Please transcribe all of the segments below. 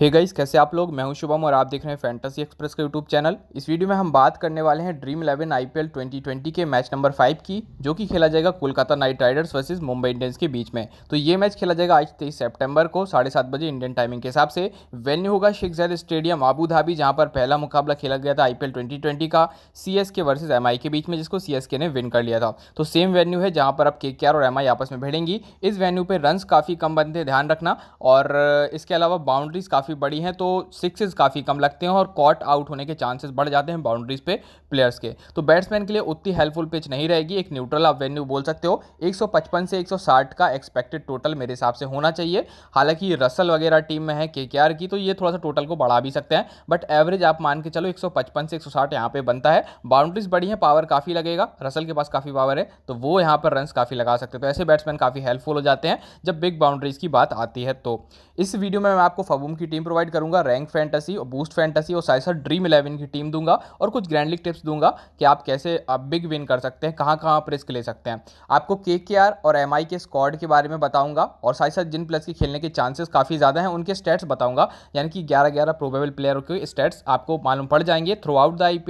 हे hey guys कैसे आप लोग मैं हूं शुभम और आप देख रहे हैं फैंटेसी एक्सप्रेस का यूट्यूब चैनल इस वीडियो में हम बात करने वाले हैं ड्रीम इलेवन आईपीएल 2020 के मैच नंबर फाइव की जो कि खेला जाएगा Kolkata knight riders versus Mumbai Indians के बीच में तो ये मैच खेला जाएगा आज तेईस सेप्टेम्बर को साढ़े सात बजे इंडियन टाइमिंग के हिसाब से वेन्यू होगा Sheikh Zayed stadium Abu Dhabi जहाँ पर पहला मुकाबला खेला गया था आईपीएल ट्वेंटी का C S K versus M I बीच में जिसको सी ने विन कर लिया था तो सेम वेन्यू है जहाँ पर अब के और एम आपस में भिड़ेंगी इस वेन्यू पर रन काफ़ी कम बनते ध्यान रखना और इसके अलावा बाउंड्रीज काफ़ी काफ़ी बड़ी हैं तो सिक्सेज काफ़ी कम लगते हैं और कॉट आउट होने के चांसेस बढ़ जाते हैं बाउंड्रीज पे प्लेयर्स के तो बैट्समैन के लिए उतनी हेल्पफुल पिच नहीं रहेगी एक न्यूट्रल आप वेन्यू बोल सकते हो 155 से 160 का एक्सपेक्टेड टोटल मेरे हिसाब से होना चाहिए हालांकि रसल वगैरह टीम में है के की तो ये थोड़ा सा टोटल को बढ़ा भी सकते हैं बट एवरेज आप मान के चलो एक से एक सौ यहाँ पे बनता है बाउंड्रीज बड़ी है पावर काफ़ी लगेगा रसल के पास काफ़ी पावर है तो वो यहाँ पर रन काफ़ी लगा सकते तो ऐसे बैट्समैन काफ़ी हेल्पफुल हो जाते हैं जब बिग बाउंड्रीज की बात आती है तो इस वीडियो में मैं आपको फबूम की टीम प्रोवाइड करूंगा रैंक फैंटेसी और बूस्ट फैंटेसी और साथ साथ ड्रीम इलेवन की टीम दूंगा और कुछ ग्रैंड लीग टिप्स दूंगा कि आप कैसे आप बिग विन कर सकते हैं कहाँ कहाँ आप रिस्क ले सकते हैं आपको के और एम के स्कॉड के बारे में बताऊंगा और साथ साथ जिन प्लस के खेलने के चांसेस काफ़ी ज़्यादा हैं उनके स्टेट्स बताऊंगा यानी कि ग्यारह ग्यारह प्रोबेबल प्लेयर के स्टेट्स आपको मालूम पड़ जाएंगे थ्रू आउट द आई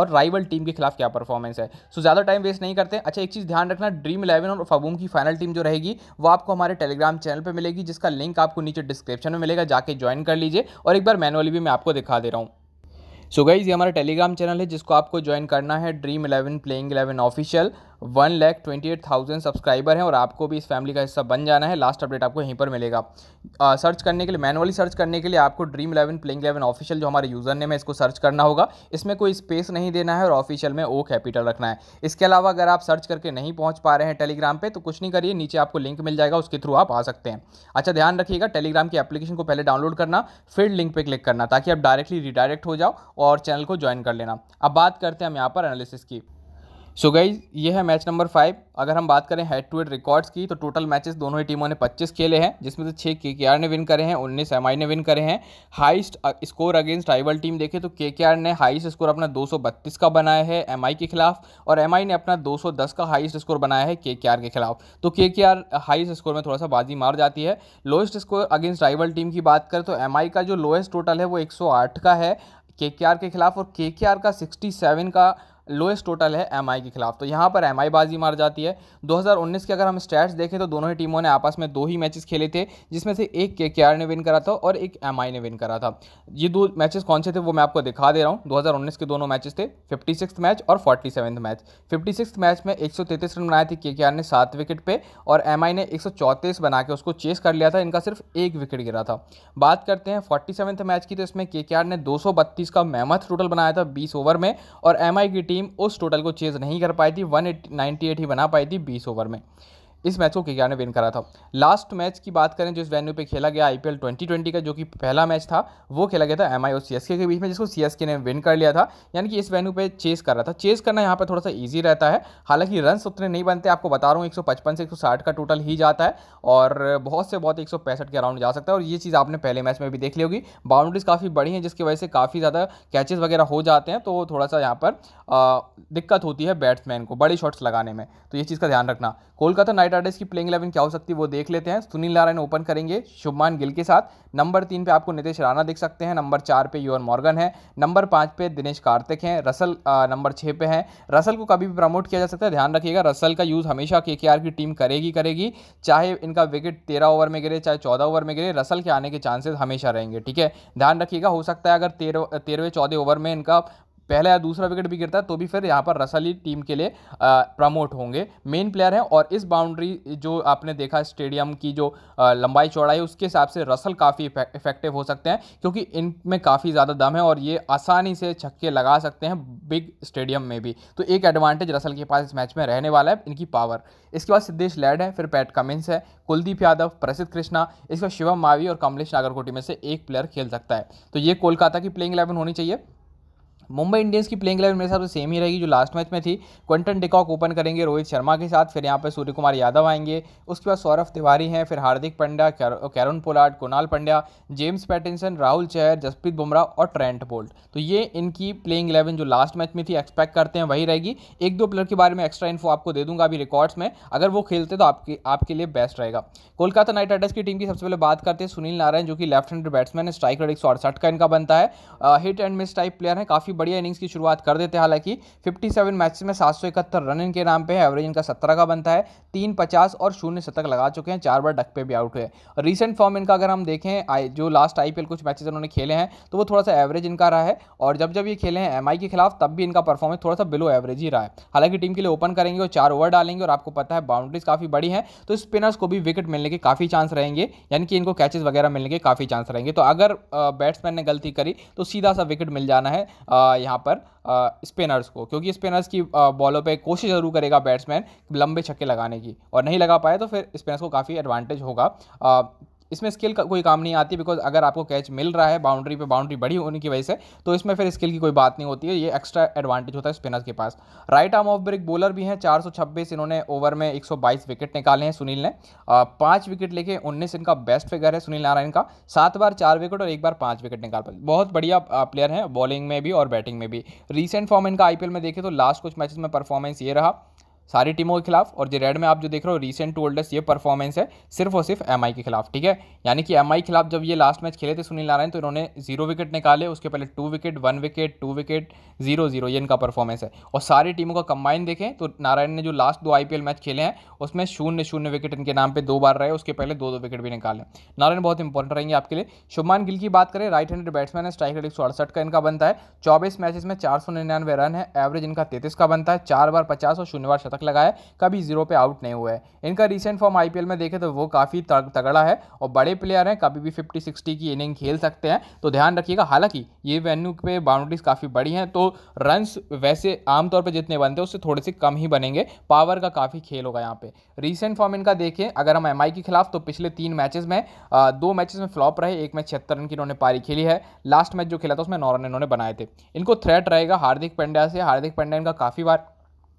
और राइवल टीम के खिलाफ क्या परफॉर्मेंस है सो ज़्यादा टाइम वेस्ट नहीं करते अच्छा एक चीज़ ध्यान रखना ड्रीम इलेवन और फबूम की फाइनल टीम जो रहेगी वो आपको हमारे टेलीग्राम चैनल पर मिलेगी जिसका लिंक आपको नीचे डिस्क्रिप्शन में मिलेगा जाके ज्वाइन कर लीजिए और एक बार मैनुअली भी मैं आपको दिखा दे रहा हूँ सो गाइज ये हमारा टेलीग्राम चैनल है जिसको आपको ज्वाइन करना है dream eleven playing eleven official one lakh twenty eight thousand subscriber हैं और आपको भी इस फैमिली का हिस्सा बन जाना है लास्ट अपडेट आपको यहीं पर मिलेगा आ, सर्च करने के लिए मैनुअली सर्च करने के लिए आपको dream eleven playing eleven official जो हमारे यूज़र ने है इसको सर्च करना होगा इसमें कोई स्पेस नहीं देना है और ऑफिशियल में ओ कैपिटल रखना है इसके अलावा अगर आप सर्च करके नहीं पहुँच पा रहे हैं टेलीग्राम पर तो कुछ नहीं करिए नीचे आपको लिंक मिल जाएगा उसके थ्रू आप आ सकते हैं अच्छा ध्यान रखिएगा टेलीग्राम की एप्लीकेशन को पहले डाउनलोड करना फिर लिंक पर क्लिक करना ताकि आप डायरेक्टली रिडायरेक्ट हो जाओ और चैनल को ज्वाइन कर लेना अब बात करते हैं हम यहाँ पर एनालिसिस की सो so गई ये है मैच नंबर फाइव अगर हम बात करें हेड टू हेड रिकॉर्ड्स की तो टोटल मैचेस दोनों ही टीमों ने 25 खेले हैं जिसमें से छः के के आर ने विन करे हैं उन्नीस एम आई ने विन करे हैं highest score against rival team देखें तो के के आर ने हाईस्ट स्कोर अपना 232 का बनाया है एम आई के खिलाफ और एम आई ने अपना 210 का हाइस्ट स्कोर बनाया है के के आर के खिलाफ तो के के आर स्कोर में थोड़ा सा बाजी मार जाती है lowest score against rival team की बात करें तो एम आई का जो लोएस्ट टोटल है वो एक का है के के आर के खिलाफ और के के आर का 67 का लोएस्ट टोटल है एम के खिलाफ तो यहाँ पर एम बाजी मार जाती है 2019 के अगर हम स्टैट्स देखें तो दोनों ही टीमों ने आपस में दो ही मैचेस खेले थे जिसमें से एक के ने विन करा था और एक एम ने विन करा था ये दो मैचेस कौन से थे वो मैं आपको दिखा दे रहा हूँ 2019 के दोनों मैचेस थे फिफ्टी मैच और फोर्टी मैच फिफ्टी मैच में एक रन बनाए थे के ने सात विकेट पर और एम ने एक बना के उसको चेस कर लिया था इनका सिर्फ एक विकेट गिरा था बात करते हैं फोर्टी मैच की तो इसमें के ने दो का मेहमत टोटल बनाया था बीस ओवर में और एम की टीम टीम उस टोटल को चेज नहीं कर पाई थी वन एट ही बना पाई थी बीस ओवर में इस मैच को के ने विन करा था लास्ट मैच की बात करें जो इस वेन्यू पे खेला गया आईपीएल 2020 का जो कि पहला मैच था वो खेला गया था एम और सी के बीच में जिसको सी ने विन कर लिया था यानी कि इस वेन्यू पे चेस कर रहा था चेस करना यहाँ पर थोड़ा सा ईजी रहता है हालांकि रन उतने नहीं बनते आपको बता रहा हूँ एक से एक का टोटल ही जाता है और बहुत से बहुत एक के अराउंड जा सकता है और ये चीज़ आपने पहले मैच में भी देख ली होगी बाउंड्रीज काफ़ी बड़ी हैं जिसकी वजह से काफ़ी ज़्यादा कैचेज वगैरह हो जाते हैं तो थोड़ा सा यहाँ पर दिक्कत होती है बैट्समैन को बड़े शॉट्स लगाने में तो ये चीज़ का ध्यान रखना कोलकाता नाइट राइट राइडर्स की प्लेइंग इलेवन क्या हो सकती है वो देख लेते हैं सुनील नारायण ओपन करेंगे शुभमान गिल के साथ नंबर तीन पे आपको नितेश राणा देख सकते हैं नंबर चार पे यून मॉर्गन है नंबर पाँच पे दिनेश कार्तिक हैं रसल नंबर छः पे हैं रसल को कभी भी प्रमोट किया जा सकता है ध्यान रखिएगा रसल का यूज़ हमेशा के की टीम करेगी करेगी चाहे इनका विकेट तेरह ओवर में गिरे चाहे चौदह ओवर में गिरे रसल के आने के चांसेज हमेशा रहेंगे ठीक है ध्यान रखिएगा हो सकता है अगर तेरह तेरहवें चौदह ओवर में इनका पहला या दूसरा विकेट भी गिरता है तो भी फिर यहाँ पर रसली टीम के लिए प्रमोट होंगे मेन प्लेयर हैं और इस बाउंड्री जो आपने देखा स्टेडियम की जो लंबाई चौड़ाई उसके हिसाब से रसल काफ़ी इफेक्टिव हो सकते हैं क्योंकि इनमें काफ़ी ज़्यादा दम है और ये आसानी से छक्के लगा सकते हैं बिग स्टेडियम में भी तो एक एडवांटेज रसल के पास इस मैच में रहने वाला है इनकी पावर इसके बाद सिद्धेश लैड है फिर पैट कमिंस है कुलदीप यादव प्रसिद्ध कृष्णा इसका शिवम मावी और कमलेश नागरकोटी में से एक प्लेयर खेल सकता है तो ये कोलकाता की प्लेइंग इलेवन होनी चाहिए मुंबई इंडियंस की प्लेइंग इलेवन मेरे हिसाब से सेम ही रहेगी जो लास्ट मैच में थी क्वेंटन डिकॉक ओपन करेंगे रोहित शर्मा के साथ फिर यहाँ पर सूर्य कुमार यादव आएंगे उसके बाद सौरभ तिवारी हैं फिर Hardik Pandya Kieron Pollard Krunal Pandya James Pattinson Rahul Chahar Jasprit Bumrah और ट्रेंट बोल्ट तो ये इनकी प्लेइंग इलेवन जो लास्ट मैच में थी एक्सपेक्ट करते हैं वही रहेगी एक दो प्लेयर के बारे में एक्स्ट्रा इन्फो आपको दे दूंगा अभी रिकॉर्ड्स में अगर वो खेलते तो आपके आपके लिए बेस्ट रहेगा कोलकाता नाइट राइडर्स की टीम की सबसे पहले बात करते हैं सुनील नारायण जो कि लेफ्ट हैंड बैट्समैन है स्ट्राइक रेट एक का इनका बनता है hit and miss type player है काफ़ी बढ़िया इनिंग्स की शुरुआत कर देते हैं हालांकि 57 मैचेस में सात रन इनके नाम पे है एवरेज इनका 17 का बनता है तीन पचास और शून्य शतक लगा चुके हैं चार बार डक पे भी आउट हुए रिसेंट फॉर्म इनका अगर हम देखें जो लास्ट आईपीएल कुछ मैचेज उन्होंने खेले हैं तो वो थोड़ा सा एवरेज इनका रहा है और जब जब ये खेले हैं एम के खिलाफ तब भी इनका परफॉर्मेंस थोड़ा सा बिलो एवरेज ही रहा है हालांकि टीम के लिए ओपन करेंगे और चार ओवर डालेंगे और आपको पता है बाउंड्रीज काफ़ी बड़ी है तो स्पिनर्स को भी विकेट मिलने के काफ़ी चांस रहेंगे यानी कि इनको कैचेस वगैरह मिलने के काफ़ी चांस रहेंगे तो अगर बैट्समैन ने गलती करी तो सीधा सा विकेट मिल जाना है यहाँ पर स्पिनर्स को क्योंकि स्पिनर्स की बॉलों पे कोशिश ज़रूर करेगा बैट्समैन लंबे छक्के लगाने की और नहीं लगा पाए तो फिर स्पिनर्स को काफ़ी एडवांटेज होगा इसमें स्किल का कोई काम नहीं आती बिकॉज अगर आपको कैच मिल रहा है बाउंड्री पे बाउंड्री बड़ी होने की वजह से तो इसमें फिर स्किल की कोई बात नहीं होती है ये एक्स्ट्रा एडवांटेज होता है स्पिनर के पास right arm off break bowler भी हैं 426 इन्होंने ओवर में 122 विकेट निकाले हैं सुनील ने पाँच विकेट लेके उन्नीस इनका बेस्ट फिगर है सुनील नारायण का सात बार चार विकेट और एक बार पाँच विकेट निकाल पाए बहुत बढ़िया प्लेयर हैं बॉलिंग में भी और बैटिंग में भी रिसेंट फॉर्म इनका आई में देखें तो लास्ट कुछ मैच में परफॉर्मेंस ये रहा सारी टीमों के खिलाफ और जो रेड में आप जो देख रहे हो रिसेंट टू ओल्डेस्ट ये परफॉर्मेंस है सिर्फ और सिर्फ एम के खिलाफ ठीक है यानी कि एम के खिलाफ जब ये लास्ट मैच खेले थे सुनील नारायण तो इन्होंने जीरो विकेट निकाले उसके पहले two wicket one wicket two wicket zero zero ये इनका परफॉर्मेंस है और सारी टीमों का कंबाइन देखें तो नारायण ने जो लास्ट दो आई मैच खेले हैं उसमें शून्य शून्य विकेट इनके नाम पर दो बार रहे उसके पहले दो दो विकेट भी निकाले नारायण बहुत इंपॉर्टेंट रहेंगे आपके लिए शुभमान गिल की बात करें राइट हैंड बैट्समैन है स्ट्राइक एक का इनका बनता है चौबीस मैचेस में चार रन है एवरेज इनका तैतीस का बनता है चार बार पचास और शून्य बार शतक शतक लगाया कभी जीरो पे आउट नहीं हुआ है इनका रिसेंट फॉर्म आईपीएल में देखें तो वो काफ़ी तगड़ा है और बड़े प्लेयर हैं कभी भी फिफ्टी सिक्सटी की इनिंग खेल सकते हैं तो ध्यान रखिएगा हालांकि ये वेन्यू पे बाउंड्रीज काफ़ी बड़ी हैं तो रन्स वैसे आमतौर पर जितने बनते हैं उससे थोड़े से कम ही बनेंगे पावर का काफ़ी खेल होगा यहाँ पर रिसेंट फॉर्म इनका देखें अगर हम एम के खिलाफ तो पिछले तीन मैचेस में दो मैचेस में फ्लॉप रहे एक मैच छिहत्तर रन की इन्होंने पारी खेली है लास्ट मैच जो खेला था उसमें नौ रन इन्होंने बनाए थे इनको थ्रेट रहेगा हार्दिक पंड्या से हार्दिक पंड्या इनका काफ़ी बार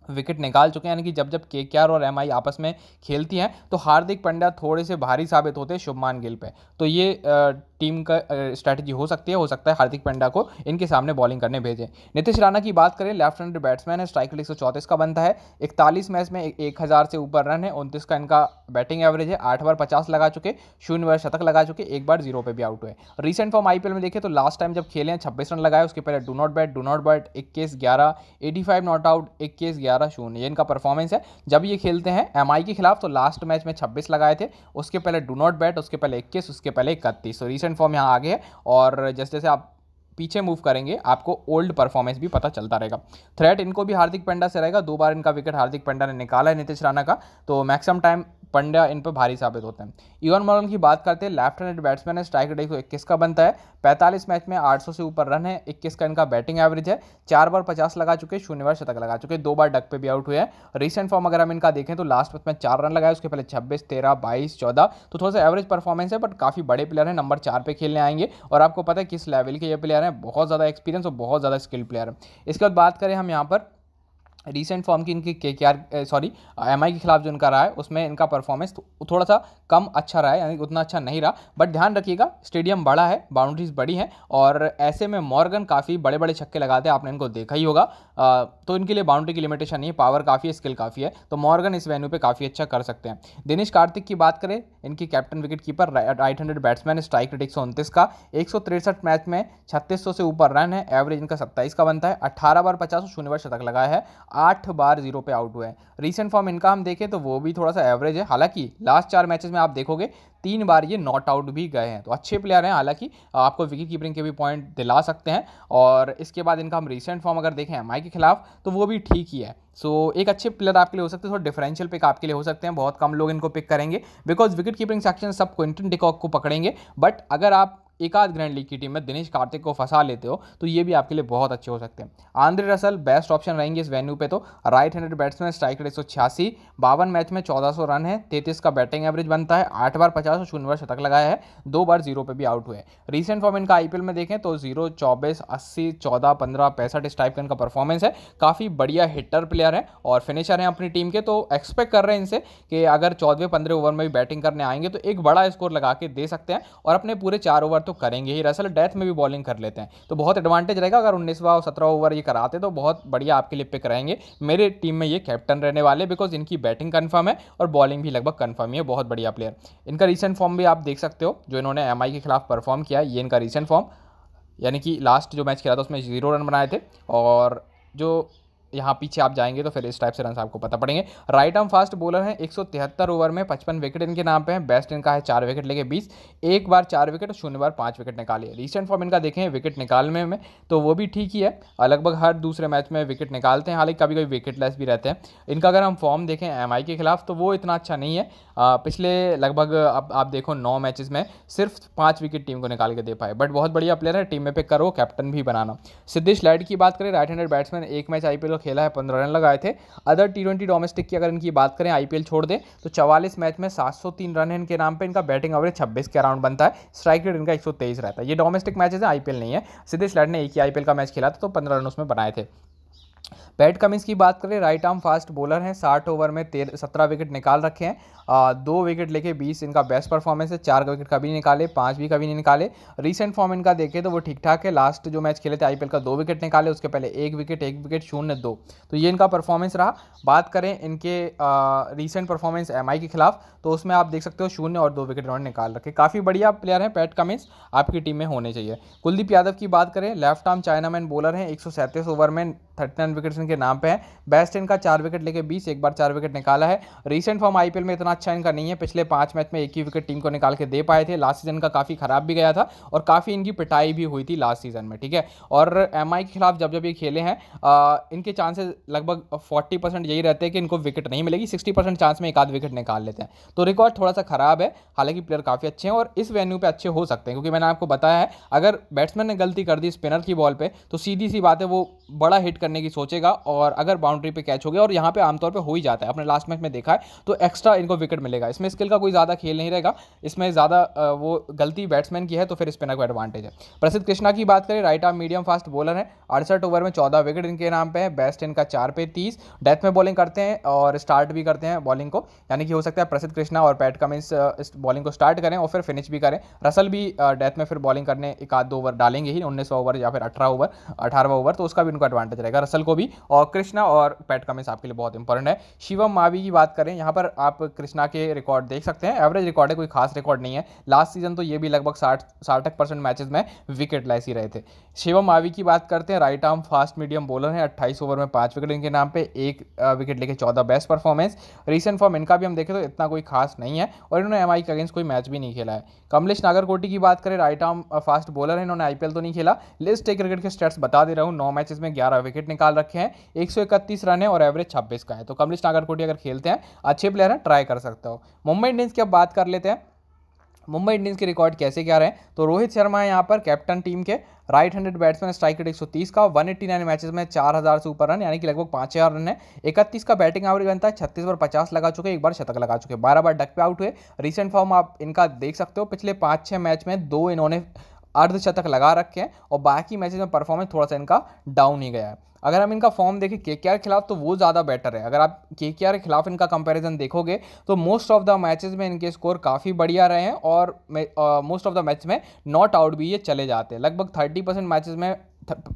विकेट निकाल चुके हैं यानी कि जब जब के और एम आपस में खेलती हैं तो हार्दिक पंड्या थोड़े से भारी साबित होते हैं शुभमान गिल पे तो ये टीम का स्ट्रैटेजी हो सकती है हो सकता है हार्दिक पंड्या को इनके सामने बॉलिंग करने भेजें नितिश राणा की बात करें लेफ्ट हैंड बैट्समैन है स्ट्राइक एक का बनता है इकतालीस मैच में एक हज़ार से ऊपर रन है उनतीस का इनका बैटिंग एवरेज है आठ बार पचास लगा चुके शून्य बार शतक लगा चुके एक बार जीरो पे भी आउट हुए रिसेंट फॉर्म आईपीएल में देखें तो लास्ट टाइम जब खेले हैं छब्बीस रन लगाए उसके पहले do not bat do not bat इक्कीस ग्यारह एटी फाइव नॉट आउट इक्कीस ग्यारह शून्य ये इनका परफॉर्मेंस है जब ये खेलते हैं एम के खिलाफ तो लास्ट मैच में छब्बीस लगाए थे उसके पहले डू नॉट बैट उसके पहले इक्कीस उसके पहले इकतीस तो रिसेंट फॉर्म यहाँ आ गए और जैसे जैसे आप पीछे मूव करेंगे आपको ओल्ड परफॉर्मेंस भी पता चलता रहेगा थ्रेट इनको भी हार्दिक पंड्या से रहेगा दो बार इनका विकेट हार्दिक पंड्या ने निकाला है नीतीश राणा का तो मैक्सिमम टाइम पंड्या इन पर भारी साबित होते हैं इवन मॉरन की बात करते हैं लेफ्ट हैंड बैट्समैन है स्ट्राइक रेट एक का बनता है 45 मैच में 800 से ऊपर रन है 21 का इनका बैटिंग एवरेज है चार बार 50 लगा चुके शून्य बार शतक लगा चुके दो बार डक पे भी आउट हुए हैं रिसेंट फॉर्म अगर हम इनका देखें तो लास्ट मैच में चार रन लगाए उसके पहले छब्बीस तेरह बाईस चौदह तो थोड़ा सा एवरेज परफॉर्मेंस है बट काफ़ी बड़े प्लेयर है नंबर चार पे खेलने आएंगे और आपको पता है किस लेवल के ये प्लेयर प्लेयर हैं बहुत ज़्यादा एक्सपीरियंस और बहुत ज़्यादा स्किल्ड प्लेयर है इसके बाद बात करें हम यहाँ पर रिसेंट फॉर्म की इनकी के सॉरी एम के खिलाफ जो इनका रहा है उसमें इनका परफॉर्मेंस थोड़ा सा कम अच्छा रहा है यानी उतना अच्छा नहीं रहा बट ध्यान रखिएगा स्टेडियम बड़ा है बाउंड्रीज बड़ी हैं और ऐसे में मॉर्गन काफ़ी बड़े बड़े छक्के लगाते हैं आपने इनको देखा ही होगा आ, तो इनके लिए बाउंड्री की लिमिटेशन नहीं है पावर काफ़ी है स्किल काफ़ी है तो मॉर्गन इस वेन्यू पर काफ़ी अच्छा कर सकते हैं दिनेश कार्तिक की बात करें इनकी captain wicket keeper right handed batsman strike rate एक का एक मैच में छत्तीस से ऊपर रन है एवरेज इनका सत्ताईस का बनता है अट्ठारह बार पचास शून्य बार शतक लगाया है आठ बार जीरो पे आउट हुए हैं रिसेंट फॉर्म इनका हम देखें तो वो भी थोड़ा सा एवरेज है हालांकि लास्ट चार मैचेस में आप देखोगे तीन बार ये नॉट आउट भी गए हैं तो अच्छे प्लेयर हैं हालांकि आपको विकेट कीपिंग के भी पॉइंट दिला सकते हैं और इसके बाद इनका हम रिसेंट फॉर्म अगर देखें एम के खिलाफ तो वो भी ठीक ही है सो so, एक अच्छे प्लेयर आपके लिए हो सकते हैं थोड़ा डिफरेंशियल पिक आपके लिए हो सकते हैं बहुत कम लोग इनको पिक करेंगे बिकॉज विकेट कीपिंग सेक्शन सब क्विंटन डिकॉक को पकड़ेंगे बट अगर आप एकाध ग्रैंड लीग की टीम में दिनेश कार्तिक को फंसा लेते हो तो ये भी आपके लिए बहुत अच्छे हो सकते हैं आंद्रे रसल बेस्ट ऑप्शन रहेंगे इस वेन्यू पे तो right handed batsman strike rate एक सौ छियासी बावन मैच में चौदह सौ रन है तैतीस का बैटिंग एवरेज बनता है आठ बार पचास और शून्य बार शतक लगाया है दो बार जीरो पे भी आउट हुए रिसेंट फॉर्म इनका आईपीएल में देखें तो जीरो चौबीस अस्सी चौदह पंद्रह पैंसठ इस टाइप का इनका परफॉर्मेंस है काफ़ी बढ़िया हिटर प्लेयर है और फिनिशर हैं अपनी टीम के तो एक्सपेक्ट कर रहे हैं इनसे कि अगर चौदह पंद्रह ओवर में भी बैटिंग करने आएंगे तो एक बड़ा स्कोर लगा के दे सकते हैं और अपने पूरे चार ओवर तो तो करेंगे ही रसल डेथ में भी बॉलिंग कर लेते हैं तो बहुत एडवांटेज रहेगा अगर उन्नीसवा और सत्रह ओवर ये कराते तो बहुत बढ़िया आपके लिए पिक रहेंगे मेरे टीम में ये कैप्टन रहने वाले बिकॉज इनकी बैटिंग कन्फर्म है और बॉलिंग भी लगभग कन्फर्म ही है बहुत बढ़िया प्लेयर इनका रिसेंट फॉर्म भी आप देख सकते हो जो इन्होंने एम के खिलाफ परफॉर्म किया ये इनका रिसेंट फॉर्म यानी कि लास्ट जो मैच खेला था उसमें जीरो रन बनाए थे और जो यहाँ पीछे आप जाएंगे तो फिर इस टाइप से रन आपको पता पड़ेंगे राइट आर्म फास्ट बॉलर हैं एक ओवर में पचपन विकेट इनके नाम पे हैं बेस्ट इनका है चार विकेट लेके बीस एक बार चार विकेट और शून्य बार पांच विकेट निकाले रिसेंट फॉर्म इनका देखें विकेट निकालने में तो वो भी ठीक ही है लगभग हर दूसरे मैच में विकेट निकालते हैं हालांकि कभी कभी विकेट भी रहते हैं इनका अगर हम फॉर्म देखें एम के खिलाफ तो वो इतना अच्छा नहीं है आ, पिछले लगभग अब आप देखो नौ मैचेस में सिर्फ पाँच विकेट टीम को निकाल के दे पाए बट बहुत बढ़िया प्लेयर है टीम में पे करो कैप्टन भी बनाना सिद्धेश लाइड की बात करें राइट हैंडेड बैट्समैन एक मैच आई खेला है पंद्रह रन लगाए थे अदर टी ट्वेंटी डोमेस्टिक की अगर इनकी बात करें आईपीएल छोड़ दें तो चवालीस मैच में सात रन है इनके नाम पर इनका बैटिंग एवरेज छब्बीस के अराउंड बनता है स्ट्राइक रेट इनका एक रहता है ये डोमेस्टिक मैचेज है आईपीएल नहीं है सिद्धेश लाड ने एक ही आईपीएल का मैच खेला था तो पंद्रह रन उसमें बनाए थे पैट कमिंस की बात करें राइट आर्म फास्ट बॉलर हैं साठ ओवर में तेरह सत्रह विकेट निकाल रखे हैं आ, दो विकेट लेके बीस इनका बेस्ट परफॉर्मेंस है चार विकेट कभी नहीं निकाले पाँच भी कभी नहीं निकाले रिसेंट फॉर्म इनका देखें तो वो ठीक ठाक है लास्ट जो मैच खेले थे आईपीएल का दो विकेट निकाले उसके पहले एक विकेट एक विकेट शून्य दो तो ये इनका परफॉर्मेंस रहा बात करें इनके रिसेंट परफॉर्मेंस एम के खिलाफ तो उसमें आप देख सकते हो शून्य और दो विकेट इन्होंने निकाल रखे काफ़ी बढ़िया प्लेयर हैं पैट कमिंस आपकी टीम में होने चाहिए कुलदीप यादव की बात करें लेफ्ट आर्म चाइनामैन बॉलर हैं एक ओवर में थर्टी विकेट्स बैट्समैन के नाम पे है बेस्ट इनका चार विकेट लेके बीस एक बार चार विकेट निकाला है रिसेंट फॉर्म आईपीएल में इतना अच्छा इनका नहीं है पिछले पांच मैच में एक ही विकेट टीम को निकाल के दे पाए थे लास्ट सीजन का काफ़ी खराब भी गया था और काफ़ी इनकी पिटाई भी हुई थी लास्ट सीजन में ठीक है और एम के खिलाफ जब जब ये खेले हैं इनके चांसेस लगभग फोर्टी यही रहते हैं कि इनको विकेट नहीं मिलेगी सिक्सटी चांस में एक आध विकेट निकाल लेते हैं तो रिकॉर्ड थोड़ा सा खराब है हालांकि प्लेयर काफ़ी अच्छे हैं और इस वेन्यू पर अच्छे हो सकते हैं क्योंकि मैंने आपको बताया है अगर बैट्समैन ने गलती कर दी स्पिनर की बॉल पर तो सीधी सी बात है वो बड़ा हिट करने की सोचेगा जाएगा और अगर बाउंड्री पे कैच हो गया और यहाँ पे आमतौर पे हो ही जाता है अपने लास्ट मैच में देखा है तो एक्स्ट्रा इनको विकेट मिलेगा इसमें स्किल का कोई ज़्यादा खेल नहीं रहेगा इसमें ज़्यादा वो गलती बैट्समैन की है तो फिर स्पिनर को एडवांटेज है प्रसिद्ध कृष्णा की बात करें right arm medium fast bowler है अड़सठ ओवर में चौदह विकेट इनके नाम पर है बेस्ट इनका चार पे तीस डेथ में बॉलिंग करते हैं और स्टार्ट भी करते हैं बॉलिंग को यानी कि हो सकता है प्रसिद्ध कृष्णा और पैट कमिंस इस बॉलिंग को स्टार्ट करें और फिर फिनिश भी करें रसल भी डेथ में फिर बॉलिंग करने एक आध दो ओवर डालेंगे ही उन्नीस ओवर या फिर अठारह ओवर अठारह ओवर तो उसका भी उनको एडवांटेज रहेगा रसल को भी और कृष्णा और पैट कमिंस आपके लिए बहुत इंपॉर्टेंट है शिवम मावी की बात करें यहाँ पर आप कृष्णा के रिकॉर्ड देख सकते हैं एवरेज रिकॉर्ड है कोई खास रिकॉर्ड नहीं है लास्ट सीजन तो ये भी लगभग साठ साठ परसेंट मैचेज में विकेट लाइस ही रहे थे शिवम आवी की बात करते हैं right arm fast medium bowler हैं 28 ओवर में पाँच विकेट इनके नाम पे एक विकेट लेके 14 बेस्ट परफॉर्मेंस रिसेंट फॉर्म इनका भी हम देखें तो इतना कोई खास नहीं है और इन्होंने एम के अगेंस्ट कोई मैच भी नहीं खेला है कमलेश नागरकोटी की बात करें राइट आर्म फास्ट बॉलर है इन्होंने आई तो नहीं खेला लिस्ट एक क्रिकेट के स्टेट्स बता दे रहा हूँ नौ मैचेस में ग्यारह विकेट निकाल रखे हैं एक रन है और एवरेज छब्बीस का है तो कमलेश नागरकोटी अगर खेलते हैं अच्छे प्लेयर हैं ट्राई कर सकते हो मुंबई इंडियंस की अब बात कर लेते हैं मुंबई इंडियंस के रिकॉर्ड कैसे क्या रहे तो रोहित शर्मा है यहाँ पर कैप्टन टीम के right handed batsman strike rate 130 का 189 मैचेस में 4000 से ऊपर रन यानी कि लगभग पाँच हज़ार रन है इकतीस का बैटिंग एवरेज बनता है छत्तीस बार पचास लगा चुके एक बार शतक लगा चुके बारह बार डक पे आउट हुए रिसेंट फॉर्म आप इनका देख सकते हो पिछले पाँच छः मैच में दो इन्होंने अर्धशतक लगा रखे हैं और बाकी मैचेज में परफॉर्मेंस थोड़ा सा इनका डाउन ही गया है अगर हम इनका फॉर्म देखें के के खिलाफ तो वो ज़्यादा बेटर है अगर आप के के खिलाफ इनका कंपैरिजन देखोगे तो मोस्ट ऑफ द मैचेस में इनके स्कोर काफ़ी बढ़िया रहे हैं और मोस्ट ऑफ द मैच में नॉट आउट भी ये चले जाते हैं लगभग थर्टी परसेंट मैचेज में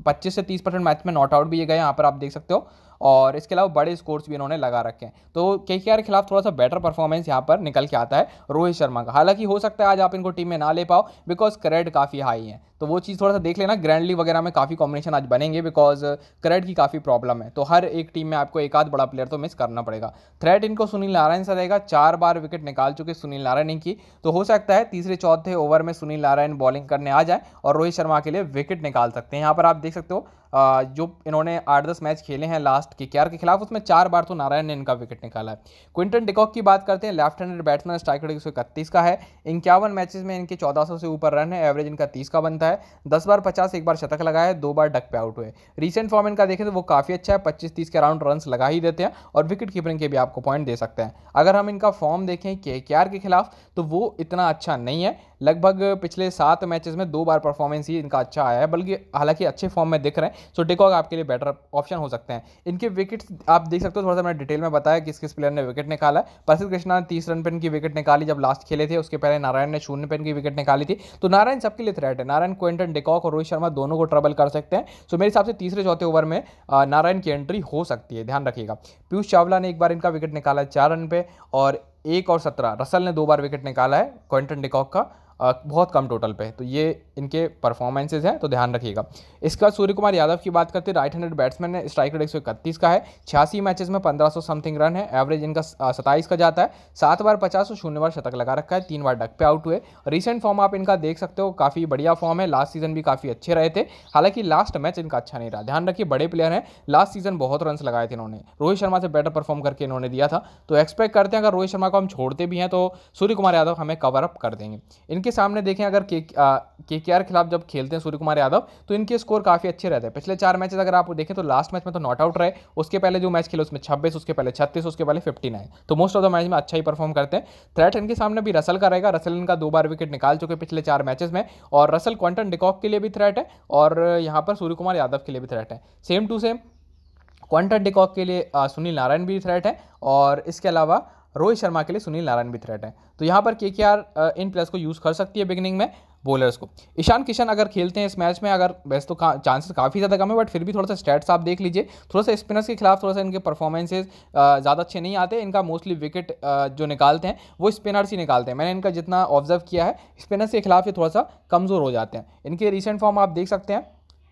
पच्चीस से तीस परसेंट मैच में नॉट आउट भी ये गए यहाँ पर आप देख सकते हो और इसके अलावा बड़े स्कोर्स भी इन्होंने लगा रखे हैं तो के के खिलाफ थोड़ा सा बेटर परफॉर्मेंस यहाँ पर निकल के आता है रोहित शर्मा का हालांकि हो सकता है आज आप इनको टीम में ना ले पाओ बिकॉज क्रेड काफ़ी हाई है तो वो चीज़ थोड़ा सा देख लेना ग्रैंडली वगैरह में काफ़ी कॉम्बिनेशन आज बनेंगे बिकॉज क्रेड की काफ़ी प्रॉब्लम है तो हर एक टीम में आपको एक आध बड़ा प्लेयर तो मिस करना पड़ेगा थ्रेड इनको सुनील नारायण से रहेगा चार बार विकेट निकाल चुके सुनील नारायण की तो हो सकता है तीसरे चौथे ओवर में सुनील नारायण बॉलिंग करने आ जाए और रोहित शर्मा के लिए विकेट निकाल सकते हैं यहाँ पर आप देख सकते हो जो इन्होंने आठ दस मैच खेले हैं लास्ट के के के खिलाफ उसमें चार बार तो नारायण ने इनका विकेट निकाला है क्विंटन डिकॉक की बात करते हैं left handed batsman strike rate एक का है इक्यावन मैचेस में इनके चौदह से ऊपर रन है एवरेज इनका तीस का बनता है दस बार पचास एक बार शतक लगाया है दो बार डक पे आउट हुए रिसेंट फॉर्म इनका देखें तो वो काफ़ी अच्छा है पच्चीस तीस के अराउंड रन लगा ही देते हैं और विकेट कीपरिंग के भी आपको पॉइंट दे सकते हैं अगर हम इनका फॉर्म देखें के के खिलाफ तो वो इतना अच्छा नहीं है लगभग पिछले सात मैचेस में दो बार परफॉर्मेंस ही इनका अच्छा आया है बल्कि हालांकि अच्छे फॉर्म में दिख रहे हैं सो डिकॉक आपके लिए बेटर ऑप्शन हो सकते हैं इनके विकेट्स आप देख सकते हो थोड़ा सा मैंने डिटेल में बताया किस किस प्लेयर ने विकेट निकाला प्रसिद्ध कृष्णा ने तीस रन पर इनकी विकेट निकाली जब लास्ट खेले थे उसके पहले नारायण ने शून्य पर इनकी विकेट निकाली थी तो नारायण सबके लिए थ्रेट है नारायण क्विंटन डिकॉक और रोहित शर्मा दोनों को ट्रबल कर सकते हैं सो मेरे हिसाब से तीसरे चौथे ओवर में नारायण की एंट्री हो सकती है ध्यान रखिएगा पीयूष चावला ने एक बार इनका विकेट निकाला है चार रन पे और एक और सत्रह रसल ने दो बार विकेट निकाला है क्विंटन डिकॉक का बहुत कम टोटल पे तो ये इनके परफॉर्मेंसेज हैं तो ध्यान रखिएगा इसका सूर्य कुमार यादव की बात करते हैं राइट हैंडेड बैट्समैन है स्ट्राइक रेट एक सौ इकतीस का है छियासी मैचेस में पंद्रह सौ समथिंग रन है एवरेज इनका सत्ताईस का जाता है सात बार पचास और शून्य बार शतक लगा रखा है तीन बार डक पे आउट हुए रिसेंट फॉर्म आप इनका देख सकते हो काफ़ी बढ़िया फॉर्म है लास्ट सीजन भी काफ़ी अच्छे रहे थे हालांकि लास्ट मैच इनका अच्छा नहीं रहा ध्यान रखिए बड़े प्लेयर हैं लास्ट सीजन बहुत रन लगाए थे इन्होंने रोहित शर्मा से बेटर परफॉर्म करके इन्होंने दिया था तो एक्सपेक्ट करते हैं अगर रोहित शर्मा को हम छोड़ते भी हैं तो सूर्य कुमार यादव हमें कवर अप कर देंगे इनके इनके सामने देखें अगर के के खिलाफ जब खेलते हैं सूर्य कुमार यादव तो इनके स्कोर काफ़ी अच्छे रहते हैं पिछले चार मैचेस अगर आप देखें तो लास्ट मैच में तो नॉट आउट रहे उसके पहले जो मैच खेले उसमें छब्बीस उसके पहले छत्तीस उसके पहले फिफ्टी नाइन तो मोस्ट ऑफ द मैच में अच्छा ही परफॉर्म करते हैं थ्रेट इनके सामने भी रसल का रहेगा रसल इनका दो बार विकेट निकाल चुके पिछले चार मैचेस में और रसल क्वांटन डिकॉक के लिए भी थ्रेट है और यहाँ पर सूर्य कुमार यादव के लिए भी थ्रेट है same to same Quinton de Kock के लिए सुनील नारायण भी थ्रेट है और इसके अलावा रोहित शर्मा के लिए सुनील नारायण भी थ्रेट है तो यहाँ पर के इन प्लेयर्स को यूज़ कर सकती है बिगिनिंग में बॉलर्स को ईशान किशन अगर खेलते हैं इस मैच में अगर वैसे तो का, चांसेस काफ़ी ज़्यादा कम है बट फिर भी थोड़ा सा स्टैट्स आप देख लीजिए थोड़ा सा स्पिनर्स के खिलाफ थोड़ा सा इनके परफॉर्मेंसेज ज़्यादा अच्छे नहीं आते इनका मोस्टली विकेट जो निकालते हैं वो स्पिनर्स ही निकालते हैं मैंने इनका जितना ऑब्जर्व किया है स्पिनर्स के खिलाफ ये थोड़ा सा कमज़ोर हो जाते हैं इनके रिसेंट फॉर्म आप देख सकते हैं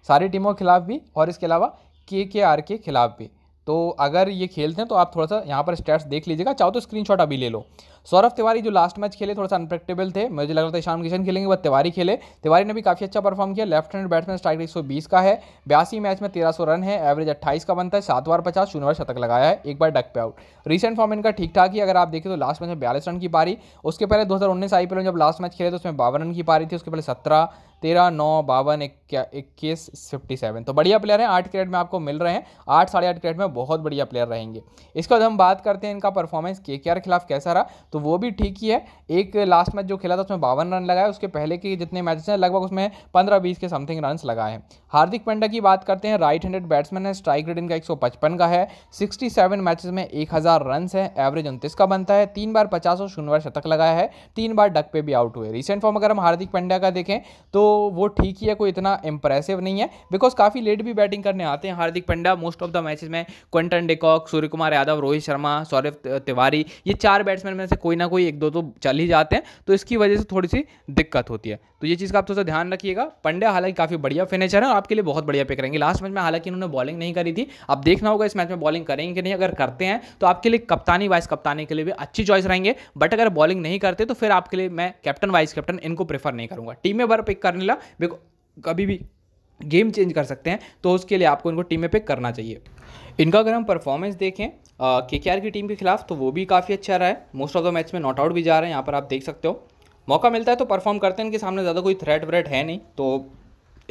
सारी टीमों के खिलाफ भी और इसके अलावा के के आर के खिलाफ भी तो अगर ये खेलते हैं तो आप थोड़ा सा यहाँ पर स्टैट्स देख लीजिएगा चाहो तो स्क्रीनशॉट अभी ले लो सौरभ तिवारी जो लास्ट मैच खेले थोड़ा सा अनप्रेक्टेबल थे मुझे लग रहा था ईशान किशन खेलेंगे वह तिवारी खेले तिवारी ने भी काफ़ी अच्छा परफॉर्म किया लेफ्ट हैंड बैट्समैन स्ट्राइक एक सौ का है बयासी मैच में तेरह रन है एवरेज अट्ठाईस का बनता है सात बार पचास शून्य बार शतक लगाया है एक बार डक पे आउट रिसेंट फॉर्म इनका ठीक ठाक ही अगर आप देखें तो लास्ट मैच में बयालीस रन की पारी उसके पहले दो हज़ार आईपीएल में जब लास्ट मैच खेले तो उसमें बावन रन की पारी थी उसके पहले सत्रह तेरह नौ बावन इक्कीस फिफ्टी सेवन तो बढ़िया प्लेयर हैं आठ क्रिकेट में आपको मिल रहे हैं आठ साढ़े आठ क्रेड में बहुत बढ़िया प्लेयर रहेंगे इसके बाद हम बात करते हैं इनका परफॉर्मेंस के के खिलाफ कैसा रहा तो वो भी ठीक ही है एक लास्ट मैच जो खेला था उसमें बावन रन लगाए उसके पहले के जितने मैचेस हैं लगभग उसमें पंद्रह बीस के समथिंग रन लगाए हैं हार्दिक पंड्या की बात करते हैं राइट हैंडेड बैट्समैन है स्ट्राइक रेट इनका एक का है सेवन मैचेज में हज़ार रन है एवरेज उनतीस का बनता है तीन बार पचास और शून्य शतक लगाया है तीन बार डक पे भी आउट हुए रिसेंट फॉर्म अगर हम हार्दिक पंड्या का देखें तो वो ठीक ही है कोई इतना इंप्रेसिव नहीं है बिकॉज काफ़ी लेट भी बैटिंग करने आते हैं Hardik Pandya most of the matches में क्विंटन डिकॉक सूर्य कुमार यादव रोहित शर्मा सौरभ तिवारी ये चार बैट्समैन में से कोई ना कोई एक दो तो चल ही जाते हैं तो इसकी वजह से थोड़ी सी दिक्कत होती है तो ये चीज़ का आप थोड़ा सा ध्यान रखिएगा पंड्या हालांकि काफ़ी बढ़िया फिनिशर है और आपके लिए बहुत बढ़िया पिक करेंगे लास्ट मैच में हालांकि इन्होंने बॉलिंग नहीं करी थी आप देखना होगा इस मैच में बॉलिंग करेंगे कि नहीं अगर करते हैं तो आपके लिए कप्तानी वाइस कप्तानी के लिए भी अच्छी चॉइस रहेंगे बट अगर बॉलिंग नहीं करते तो फिर आपके लिए मैं कैप्टन वाइस कैप्टन इनको प्रेफर नहीं करूंगा टीम में बार पिक करने ला कभी भी गेम चेंज कर सकते हैं तो उसके लिए आपको इनको टीम में पिक करना चाहिए इनका अगर हम परफॉर्मेंस देखें के के आर की टीम के खिलाफ तो वो भी काफ़ी अच्छा रहा है मोस्ट ऑफ द मैच में नॉट आउट भी जा रहे हैं यहाँ पर आप देख सकते हो मौका मिलता है तो परफॉर्म करते हैं इनके सामने ज़्यादा कोई थ्रेट व्रेट है नहीं तो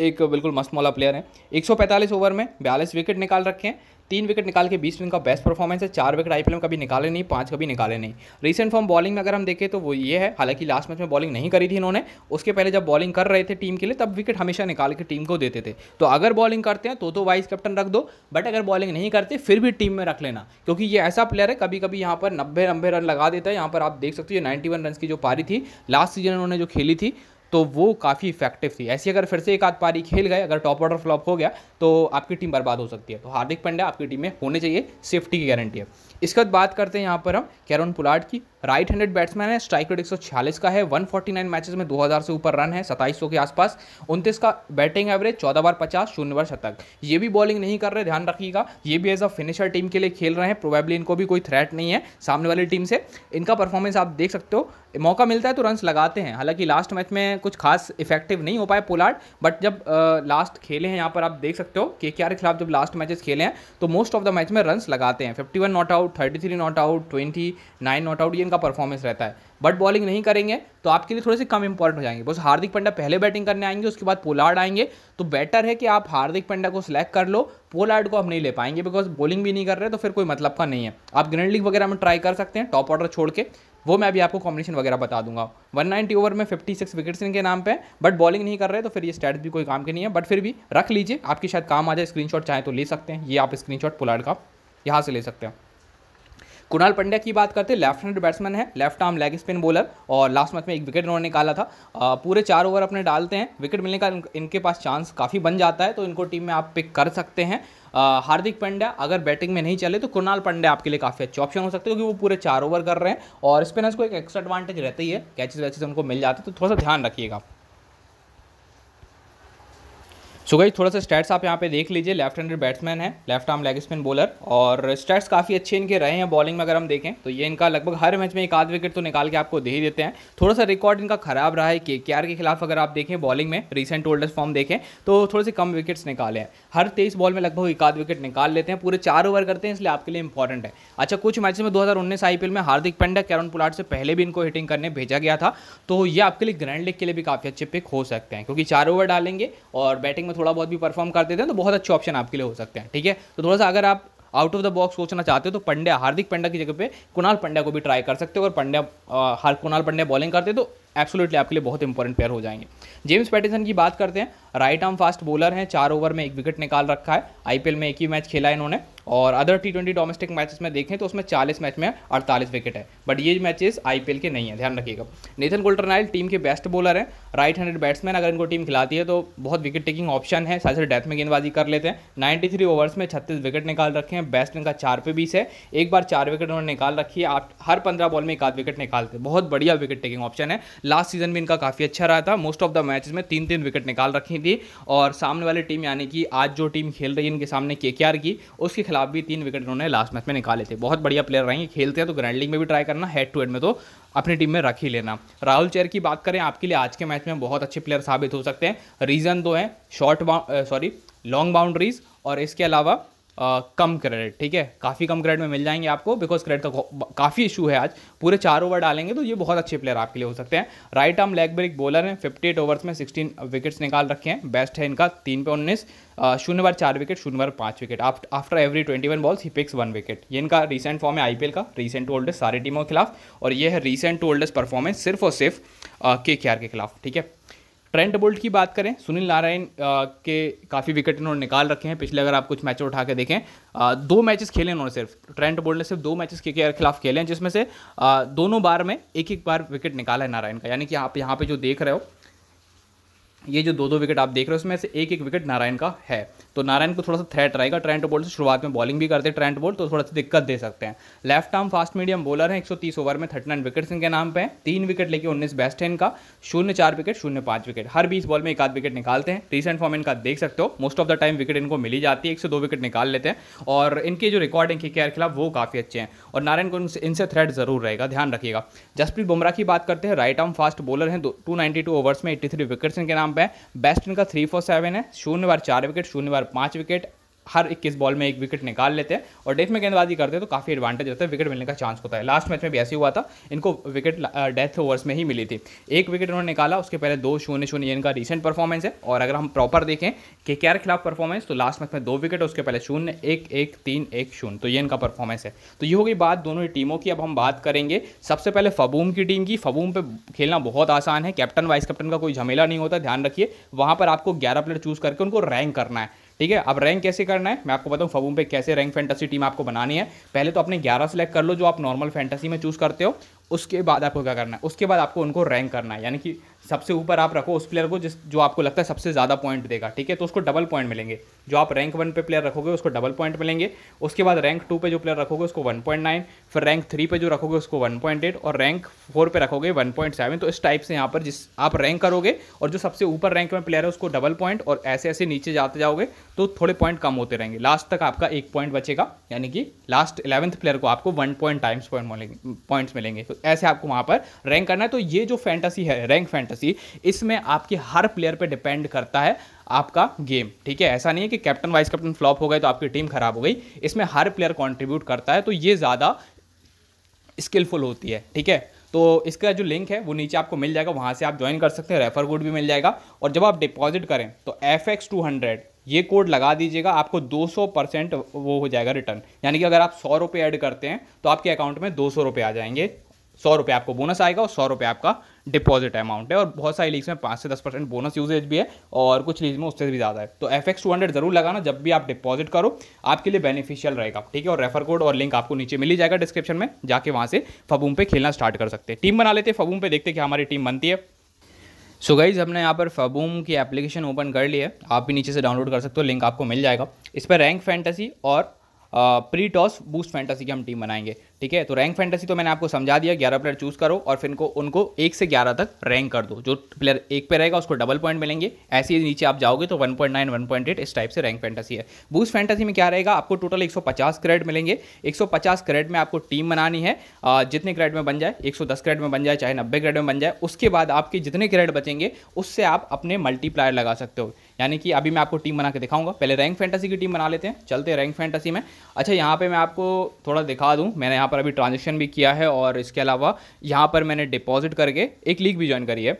एक बिल्कुल मस्त मौला प्लेयर है 145 ओवर में बयालीस विकेट निकाल रखे हैं तीन विकेट निकाल के बीस का बेस्ट परफॉर्मेंस है चार विकेट आईपीएल में कभी निकाले नहीं पांच कभी निकाले नहीं रिसेंट फॉर्म बॉलिंग में अगर हम देखें तो वो ये है हालांकि लास्ट मैच में बॉलिंग नहीं करी थी इन्होंने उसके पहले जब बॉलिंग कर रहे थे टीम के लिए तब विकेट हमेशा निकाल के टीम को देते थे तो अगर बॉलिंग करते हैं तो तो वाइस कैप्टन रख दो बट अगर बॉलिंग नहीं करते फिर भी टीम में रख लेना क्योंकि ये ऐसा प्लेयर है कभी कभी यहाँ पर नब्बे नब्बे रन लगा देता है यहाँ पर आप देख सकते हो नाइन्टी वन रन की जो पारी थी लास्ट सीजन उन्होंने जो खेली थी तो वो काफ़ी इफेक्टिव थी ऐसी अगर फिर से एक आध पारी खेल गए अगर टॉप ऑर्डर फ्लॉप हो गया तो आपकी टीम बर्बाद हो सकती है तो हार्दिक पांड्या आपकी टीम में होने चाहिए सेफ्टी की गारंटी है इसके बाद बात करते हैं यहाँ पर हम कैरन पुलाट की राइट हैंडेड बैट्समैन है स्ट्राइक रेट एक का है 149 मैचेस में 2000 से ऊपर रन है 2700 के आसपास उनतीस का बैटिंग एवरेज चौदह बार पचास शून्य बार शतक ये भी बॉलिंग नहीं कर रहे ध्यान रखिएगा ये भी एज अ फिनिशर टीम के लिए खेल रहे हैं प्रोबेबली इनको भी कोई थ्रेट नहीं है सामने वाली टीम से इनका परफॉर्मेंस आप देख सकते हो मौका मिलता है तो रन्स लगाते हैं हालांकि लास्ट मैच में कुछ खास इफेक्टिव नहीं हो पाए पोलार्ड बट जब लास्ट खेले हैं यहाँ पर आप देख सकते हो के के के खिलाफ जब लास्ट मैचेस खेले हैं तो मोस्ट ऑफ द मैच में रन्स लगाते हैं fifty one not out thirty three not out twenty nine not out ये इनका परफॉर्मेंस रहता है बट बॉलिंग नहीं करेंगे तो आपके लिए थोड़े से कम इंपॉर्टेंट हो जाएंगे बस हार्दिक पंड्या पहले बैटिंग करने आएंगे उसके बाद पोलार्ड आएंगे तो बेटर है कि आप हार्दिक पंड्या को सिलेक्ट कर लो पोलार्ड को आप नहीं ले पाएंगे बिकॉज बॉलिंग भी नहीं कर रहे तो फिर कोई मतलब का नहीं है आप ग्रैंड लीग वगैरह में ट्राई कर सकते हैं टॉप ऑर्डर छोड़ के वो मैं अभी आपको कॉम्बिनेशन वगैरह बता दूंगा 190 ओवर में 56 विकेट्स इनके नाम पे बट बॉलिंग नहीं कर रहे तो फिर ये स्टैट्स भी कोई काम के नहीं है बट फिर भी रख लीजिए आपकी शायद काम आ जाए स्क्रीनशॉट चाहे तो ले सकते हैं ये आप स्क्रीनशॉट पुलाड़ का यहाँ से ले सकते हैं कुणाल पंड्या की बात करते हैं लेफ्ट हैंड बैट्समैन है left arm leg spin bowler और लास्ट मैच में एक विकेट उन्होंने निकाला था पूरे चार ओवर अपने डालते हैं विकेट मिलने का इनके पास चांस काफ़ी बन जाता है तो इनको टीम में आप पिक कर सकते हैं हार्दिक पंड्या अगर बैटिंग में नहीं चले तो कुणाल पंड्या आपके लिए काफ़ी अच्छे ऑप्शन हो सकते हैं क्योंकि वो पूरे चार ओवर कर रहे हैं और स्पिनर्स को एक एक्स्ट्रा एडवांटेज रहती है कैचेस वैचेस उनको मिल जाते हैं तो थोड़ा सा ध्यान रखिएगा सो गई थोड़ा सा स्टैट्स आप यहाँ पे देख लीजिए लेफ्ट हैंडेड बैट्समैन है left arm leg spin bowler और स्टैट्स काफ़ी अच्छे इनके रहे हैं बॉलिंग में अगर हम देखें तो ये इनका लगभग हर मैच में एक आध विकेट तो निकाल के आपको दे ही देते हैं थोड़ा सा रिकॉर्ड इनका खराब रहा है के के खिलाफ अगर आप देखें बॉलिंग में रिसेंट ओल्डर्स फॉर्म देखें तो थोड़े से कम विकेट्स निकाले हैं हर तेईस बॉल में लगभग एक आध विकेट निकाल लेते हैं पूरे चार ओवर करते हैं इसलिए आपके लिए इंपॉर्टेंट है अच्छा कुछ मैच में दो आईपीएल में हार्दिक पंड्या कैरन पुलाट से पहले भी इनको हिटिंग करने भेजा गया था तो ये आपके लिए ग्रैंड लीग के लिए भी काफ़ी अच्छे पिक हो सकते हैं क्योंकि चार ओवर डालेंगे और बैटिंग में थोड़ा बहुत भी परफॉर्म कर देते हैं तो बहुत अच्छे ऑप्शन आपके लिए हो सकते हैं ठीक है तो थोड़ा सा अगर आप आउट ऑफ द बॉक्स सोचना चाहते हो तो पंड्या हार्दिक पंड्या की जगह पे कुणाल पंड्या को भी ट्राई कर सकते हो और पंड्या हार कुणाल पंड्या बॉलिंग करते तो एब्सोल्युटली आपके लिए बहुत इंपॉर्टेंट प्लेयर हो जाएंगे जेम्स पैटिसन की बात करते हैं राइट आर्म फास्ट बॉलर हैं चार ओवर में एक विकेट निकाल रखा है आईपीएल में एक ही मैच खेला है इन्होंने और other T twenty domestic matches में देखें तो उसमें 40 मैच में 48 विकेट है बट ये मैचेस आईपीएल के नहीं है ध्यान रखिएगा नेथन गोल्टरनाइल टीम के बेस्ट बॉलर हैं राइट हैंडेड बैट्समैन अगर इनको टीम खिलाती है तो बहुत विकेट टेकिंग ऑप्शन है साथ ही डेथ में गेंदबाजी कर लेते हैं नाइन्टी थ्री ओवर्स में छत्तीस विकेट निकाल रखे हैं बेस्ट इनका चार पे बीस है एक बार चार विकेट उन्होंने निकाल रखी है आप हर पंद्रह बॉल में एक आध विकेट निकालते हैं बहुत बढ़िया विकेट टेकिंग ऑप्शन है लास्ट सीजन में इनका काफ़ी अच्छा रहा था मोस्ट ऑफ द मैच में तीन तीन विकेट निकाल रखी थी और सामने वाली टीम यानी कि आज जो टीम खेल रही है इनके सामने के की उसके खिलाफ भी तीन विकेट इन्होंने लास्ट मैच में निकाले थे बहुत बढ़िया प्लेयर रहेंगे खेलते हैं तो ग्रैंडलिंग में भी ट्राई करना हेड टू हेड में तो अपनी टीम में रख ही लेना राहुल चेयर की बात करें आपके लिए आज के मैच में बहुत अच्छे प्लेयर साबित हो सकते हैं रीज़न दो हैं शॉर्ट सॉरी लॉन्ग बाउंड्रीज और इसके अलावा आ, कम क्रेडिट ठीक है काफ़ी कम क्रेडिट में मिल जाएंगे आपको बिकॉज क्रेडिट का काफ़ी इशू है आज पूरे चार ओवर डालेंगे तो ये बहुत अच्छे प्लेयर आपके लिए हो सकते हैं right arm leg break bowler हैं फिफ्टी एट ओवर्स में सिक्सटीन विकेट्स निकाल रखे हैं बेस्ट है इनका तीन पे उन्नीस शून्य बार चार विकेट शून्य बार पाँच wicket after every twenty one balls ही पिक्स वन विकेट ये इनका रिसेंट फॉर्म है आईपीएल का रिसेंट टू ओल्डेस्ट सारी टीमों के खिलाफ और ये है रिसेंट टू ओल्डेस्ट परफॉर्मेंस सिर्फ और सिर्फ के के खिलाफ ठीक है ट्रेंट बोल्ट की बात करें सुनील नारायण के काफ़ी विकेट इन्होंने निकाल रखे हैं पिछले अगर आप कुछ मैचों उठा के देखें आ, दो मैचेस खेले उन्होंने सिर्फ ट्रेंट बोल्ट ने सिर्फ दो मैचेस के के खिलाफ खेले हैं जिसमें से आ, दोनों बार में एक एक बार विकेट निकाला है नारायण का यानी कि आप यहाँ पे जो देख रहे हो ये जो दो दो विकेट आप देख रहे हो उसमें से एक एक विकेट नारायण का है तो नारायण को थोड़ा सा थ्रेट रहेगा ट्रेंट बोल्ट से शुरुआत में बॉलिंग भी करते हैं ट्रेंट बोल्ट तो थोड़ा सा दिक्कत दे सकते हैं left arm fast medium bowler हैं 130 ओवर में थर्टी नाइन विकेट्स इनके नाम पर हैं तीन विकेट लेके उन्नीस बेस्ट है इनका शून्य चार विकेट शून्य पाँच विकेट हर बीस बॉल में एक आध विकेट निकालते हैं रिसेंट फॉर्म इनका देख सकते हो most of the time wicket इनको मिली जाती है एक से दो विकेट निकाल लेते हैं और इनके जो रिकॉर्ड हैं के खिलाफ वो काफ़ी अच्छे हैं और नारायण को इनसे थ्रेट जरूर रहेगा ध्यान रखिएगा जसप्रीत बुमराह की बात करते हैं राइट आर्म फास्ट बॉलर हैं टू ओवर्स में एट्टी विकेट्स इनके नाम स्टम्प है बेस्ट इनका थ्री फोर सेवन है शून्य बार चार विकेट शून्य बार पाँच विकेट हर इक्कीस बॉल में एक विकेट निकाल लेते हैं और डेथ में गेंदबाजी करते हैं तो काफ़ी एडवांटेज होता है विकेट मिलने का चांस होता है लास्ट मैच में भी ऐसे हुआ था इनको विकेट डेथ ओवर्स में ही मिली थी एक विकेट इन्होंने निकाला उसके पहले दो शून्य शून्य इनका रिसेंट परफॉर्मेंस है और अगर हम प्रॉपर देखें के के खिलाफ परफॉर्मेंस तो लास्ट मैच में दो विकेट उसके पहले शून्य एक एक तीन एक शून्य तो ये इनका परफॉर्मेंस है तो ये होगी बात दोनों ही टीमों की अब हम बात करेंगे सबसे पहले फबूम की टीम की फबूम पे खेलना बहुत आसान है कैप्टन वाइस कैप्टन का कोई झमेला नहीं होता ध्यान रखिए वहाँ पर आपको ग्यारह प्लेयर चूज करके उनको रैंक करना है ठीक है अब रैंक कैसे करना है मैं आपको बताऊँ फबूम पे कैसे रैंक फैंटेसी टीम आपको बनानी है पहले तो अपने ग्यारह सेलेक्ट कर लो जो आप नॉर्मल फैंटेसी में चूज़ करते हो उसके बाद आपको क्या करना है उसके बाद आपको उनको रैंक करना है यानी कि सबसे ऊपर आप रखो उस प्लेयर को जिस जो आपको लगता है सबसे ज़्यादा पॉइंट देगा ठीक है तो उसको डबल पॉइंट मिलेंगे जो आप रैंक वन पे प्लेयर रखोगे उसको डबल पॉइंट मिलेंगे उसके बाद रैंक टू पे जो प्लेयर रखोगे उसको वन पॉइंट नाइन फिर रैंक थ्री पे जो रखोगे उसको वन पॉइंट एट और रैंक फोर पे रखोगे वन पॉइंट सेवन तो इस टाइप से यहाँ पर जिस आप रैंक करोगे और जो सबसे ऊपर रैंक में प्लेयर है उसको डबल पॉइंट और ऐसे ऐसे नीचे जाते जाओगे तो थोड़े पॉइंट कम होते रहेंगे लास्ट तक आपका एक पॉइंट बचेगा यानी कि लास्ट इलेवंथ प्लेयर को आपको वन पॉइंट टाइम्स पॉइंट मिलेंगे पॉइंट्स मिलेंगे तो ऐसे आपको वहाँ पर रैंक करना है तो ये जो फैंटासी है रैंक फैंटेसी फैंटेसी इसमें आपके हर प्लेयर पे डिपेंड करता है आपका गेम ठीक है ऐसा नहीं है कि कैप्टन वाइस कैप्टन फ्लॉप हो गए तो आपकी टीम खराब हो गई इसमें हर प्लेयर कॉन्ट्रीब्यूट करता है तो ये ज़्यादा स्किलफुल होती है ठीक है तो इसका जो लिंक है वो नीचे आपको मिल जाएगा वहाँ से आप ज्वाइन कर सकते हैं रेफर कोड भी मिल जाएगा और जब आप डिपॉजिट करें तो एफ एक्स टू हंड्रेड ये कोड लगा दीजिएगा आपको 200 परसेंट वो हो जाएगा रिटर्न यानी कि अगर आप सौ रुपये ऐड करते हैं तो आपके अकाउंट में दो सौ रुपये आ जाएंगे सौ रुपये आपको बोनस आएगा और सौ रुपये आपका डिपॉजिट अमाउंट है और बहुत सारी लीग्स में पाँच से दस परसेंट बोनस यूजेज भी है और कुछ लीग्स में उससे भी ज़्यादा है तो एफ एक्स टू हंड्रेड जरूर लगाना जब भी आप डिपॉजिट करो आपके लिए बेनिफिशियल रहेगा ठीक है और रेफर कोड और लिंक आपको नीचे मिल ही जाएगा डिस्क्रिप्शन में जाके वहाँ से फबूम पे खेलना स्टार्ट कर सकते हैं टीम बना लेते हैं फबूम पे देखते हैं कि हमारी टीम बनती है सो गाइज हमने यहाँ पर फबूम की एप्लीकेशन ओपन कर ली है आप भी नीचे से डाउनलोड कर सकते हो लिंक आपको मिल जाएगा इस पर रैंक फैंटेसी और प्री टॉस बूस्ट फैंटेसी की हम टीम बनाएंगे ठीक है तो रैंक फैंटेसी तो मैंने आपको समझा दिया ग्यारह प्लेयर चूज करो और फिर इनको उनको एक से ग्यारह तक रैंक कर दो जो प्लेयर एक पे रहेगा उसको डबल पॉइंट मिलेंगे ऐसे ही नीचे आप जाओगे तो पॉइंट एट इस टाइप से रैंक फैंटेसी है बूस्ट फैंटेसी में क्या रहेगा आपको टोटल पचास क्रेड मिलेंगे पचास क्रेड में आपको टीम बनानी है जितने क्रेड में बन जाए दस क्रेड में बन जाए चाहे नब्बे क्रेड में बन जाए उसके बाद आपके जितने क्रेड बचेंगे उससे आप अपने मल्टीप्लायर लगा सकते हो यानी कि अभी मैं आपको टीम बना के दिखाऊंगा पहले रैंक फैंटेसी की टीम बना लेते हैं चलते हैं रैंक फैंटेसी में अच्छा यहाँ पे मैं आपको थोड़ा दिखा दूँ मैंने यहाँ पर अभी ट्रांजेक्शन भी किया है और इसके अलावा यहाँ पर मैंने डिपॉजिट करके एक लीग भी ज्वाइन करी है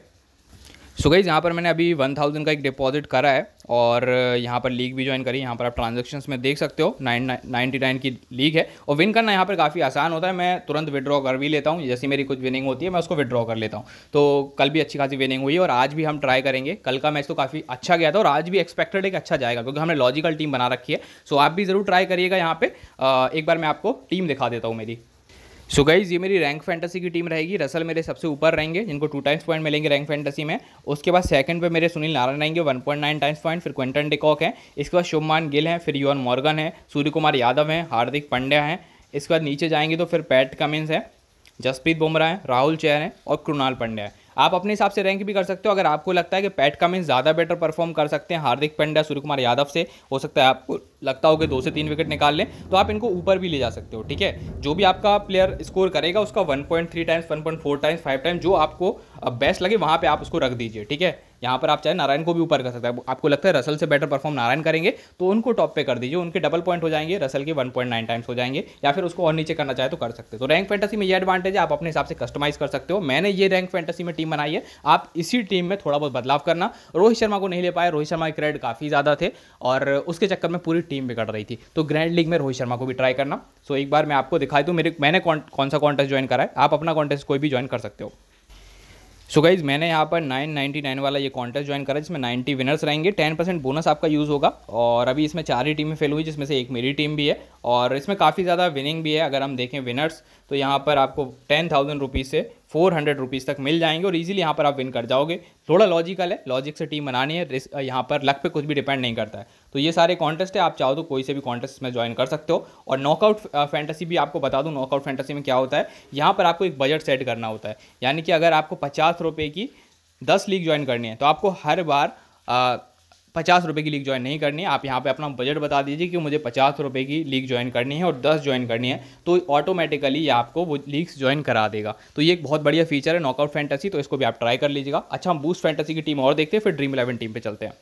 सो गई यहाँ पर मैंने अभी वन थाउजेंड का एक डिपॉजिट करा है और यहाँ पर लीग भी ज्वाइन करी यहाँ पर आप ट्रांजेक्शन्स में देख सकते हो नाइन नाइन्टी नाइन की लीग है और विन करना यहाँ पर काफ़ी आसान होता है मैं तुरंत विड्रॉ कर भी लेता हूँ जैसी मेरी कुछ विनिंग होती है मैं उसको विड्रॉ कर लेता हूँ तो कल भी अच्छी खासी विनिंग हुई और आज भी हम ट्राई करेंगे कल का मैच तो काफ़ी अच्छा गया था और आज भी एक्सपेक्टेड है कि अच्छा जाएगा क्योंकि हमने लॉजिकल टीम बना रखी है सो आप भी ज़रूर ट्राई करिएगा यहाँ पर एक बार मैं आपको टीम दिखा देता हूँ मेरी सो गाइज ये मेरी रैंक फैंटेसी की टीम रहेगी रसल मेरे सबसे ऊपर रहेंगे जिनको टू टाइम्स पॉइंट मिलेंगे रैंक फैंटेसी में उसके बाद सेकंड पे मेरे सुनील नारायण रहेंगे one point nine times point फिर क्विंटन डिकॉक है इसके बाद शुभमान गिल हैं फिर यून मॉर्गन है सूर्य कुमार यादव हैं हार्दिक पांड्या हैं इसके बाद नीचे जाएंगे तो फिर पैट कमिंस है जसप्रीत बुमराह है राहुल चैर हैं और कृणाल पांड्या है आप अपने हिसाब से रैंक भी कर सकते हो अगर आपको लगता है कि पैट कमिंस ज़्यादा बेटर परफॉर्म कर सकते हैं हार्दिक पंड्या सूर्य कुमार यादव से हो सकता है आपको लगता हो कि दो से तीन विकेट निकाल लें तो आप इनको ऊपर भी ले जा सकते हो ठीक है जो भी आपका प्लेयर स्कोर करेगा उसका one times one times five time जो आपको बेस्ट लगे वहाँ पर आप उसको रख दीजिए ठीक है यहाँ पर आप चाहे नारायण को भी ऊपर कर सकते हैं आपको लगता है रसल से बेटर परफॉर्म नारायण करेंगे तो उनको टॉप पे कर दीजिए उनके डबल पॉइंट हो जाएंगे रसल के 1.9 टाइम्स हो जाएंगे या फिर उसको और नीचे करना चाहे तो कर सकते हो तो रैंक फेंटसी में ये एडवांटेज है आप अपने हिसाब से कस्टमाइज कर सकते हो मैंने ये रैंक फेंटसी में टीम बनाई है आप इसी टीम में थोड़ा बहुत बदलाव करना रोहित शर्मा को नहीं ले पाया रोहित शर्मा के क्रेड काफ़ी ज़्यादा थे और उसके चक्कर में पूरी टीम बिगड़ रही थी तो ग्रैंड लीग में रोहित शर्मा को भी ट्राई करना सो एक बार मैं आपको दिखाई दूँ मेरे मैंने कौन कौन सा कॉन्टेस्ट ज्वाइन करा है आप अपना कॉन्टेस्ट कोई भी ज्वाइन कर सकते हो सो so गाइज मैंने यहाँ पर 999 वाला ये कॉन्टेस्ट ज्वाइन करा जिसमें 90 विनर्स रहेंगे 10 परसेंट बोनस आपका यूज़ होगा और अभी इसमें चार ही टीमें फेल हुई जिसमें से एक मेरी टीम भी है और इसमें काफ़ी ज़्यादा विनिंग भी है अगर हम देखें विनर्स तो यहाँ पर आपको टेन थाउजेंड रुपीज़ से फोर हंड्रेड रुपीज़ तक मिल जाएंगे और इजीली यहाँ पर आप विन कर जाओगे थोड़ा लॉजिकल है लॉजिक से टीम बनानी है रिस्क यहाँ पर लक पे कुछ भी डिपेंड नहीं करता है तो ये सारे कॉन्टेस्ट है आप चाहो तो कोई से भी कॉन्टेस्ट में ज्वाइन कर सकते हो और नॉकआउट फैंटेसी भी आपको बता दूँ नॉकआउट फैंटेसी में क्या होता है यहाँ पर आपको एक बजट सेट करना होता है यानी कि अगर आपको पचास रुपये की दस लीग ज्वाइन करनी है तो आपको हर बार पचास रुपये की लीग ज्वाइन नहीं करनी है आप यहाँ पे अपना बजट बता दीजिए कि मुझे पचास रुपये की लीग ज्वाइन करनी है और दस ज्वाइन करनी है तो ऑटोमेटिकली ये आपको वो लीग्स ज्वाइन करा देगा तो ये एक बहुत बढ़िया फीचर है नॉकआउट फैंटेसी तो इसको भी आप ट्राई कर लीजिएगा अच्छा हम बूस्ट फैंटेसी की टीम और देखते हैं फिर ड्रीम इलेवन टीम पर चलते हैं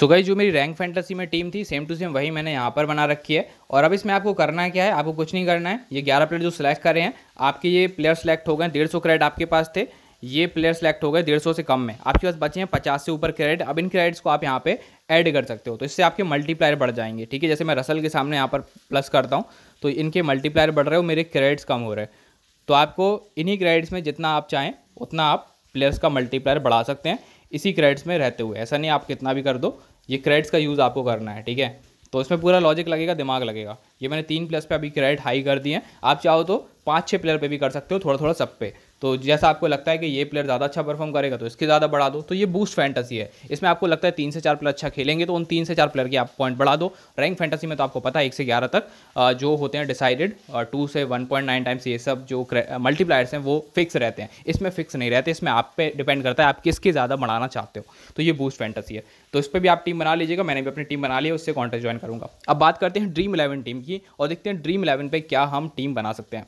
सो जो मेरी रैंक फैंटेसी में टीम थी सेम टू सेम वही मैंने यहाँ पर बना रखी है और अब इसमें आपको करना क्या है आपको कुछ नहीं करना है ये ग्यारह प्लेयर जो सिलेक्ट कर रहे हैं आपके ये प्लेयर सेलेक्ट हो गए डेढ़ सौ क्रेड आपके पास थे ये प्लेयर सेलेक्ट हो गए डेढ़ सौ से कम में आपके पास बचे हैं पचास से ऊपर क्रेडिट अब इन क्रेडिट्स को आप यहाँ पे ऐड कर सकते हो तो इससे आपके मल्टीप्लायर बढ़ जाएंगे ठीक है जैसे मैं रसल के सामने यहाँ पर प्लस करता हूँ तो इनके मल्टीप्लायर बढ़ रहे हो मेरे क्रेडिट्स कम हो रहे हैं तो आपको इन्हीं क्रेडिट्स में जितना आप चाहें उतना आप प्लेयर्स का मल्टीप्लायर बढ़ा सकते हैं इसी क्रेडिट्स में रहते हुए ऐसा नहीं आप कितना भी कर दो ये क्रेडिट्स का यूज़ आपको करना है ठीक है तो इसमें पूरा लॉजिक लगेगा दिमाग लगेगा ये मैंने तीन प्लस पे अभी क्रेडिट हाई कर दिए हैं आप चाहो तो पाँच छः प्लेयर पे भी कर सकते हो थोड़ा थोड़ा सब पे तो जैसा आपको लगता है कि ये प्लेयर ज़्यादा अच्छा परफॉर्म करेगा तो इसके ज़्यादा बढ़ा दो तो ये बूस्ट फैंटसी है इसमें आपको लगता है तीन से चार प्लेयर अच्छा खेलेंगे तो उन तीन से चार प्लेयर की आप पॉइंट बढ़ा दो रैंक फैंटसी में तो आपको पता है एक से ग्यारह तक जो होते हैं डिसाइडेड टू से वन पॉइंट नाइन टाइम्स ये सब जो मल्टीप्लायर्स हैं वो फिक्स रहते हैं इसमें फिक्स नहीं रहते इसमें आप पे डिपेंड करता है आप किसके ज़्यादा बढ़ाना चाहते हो तो ये बूस्ट फैंटसी है तो इस पर भी आप टीम बना लीजिएगा मैंने भी अपनी टीम बना ली है उससे कॉन्टेस्ट ज्वाइन करूँगा अब बात करते हैं ड्रीम इलेवन टीम की और देखते हैं ड्रीम इलेवन पर क्या हम टीम बना सकते हैं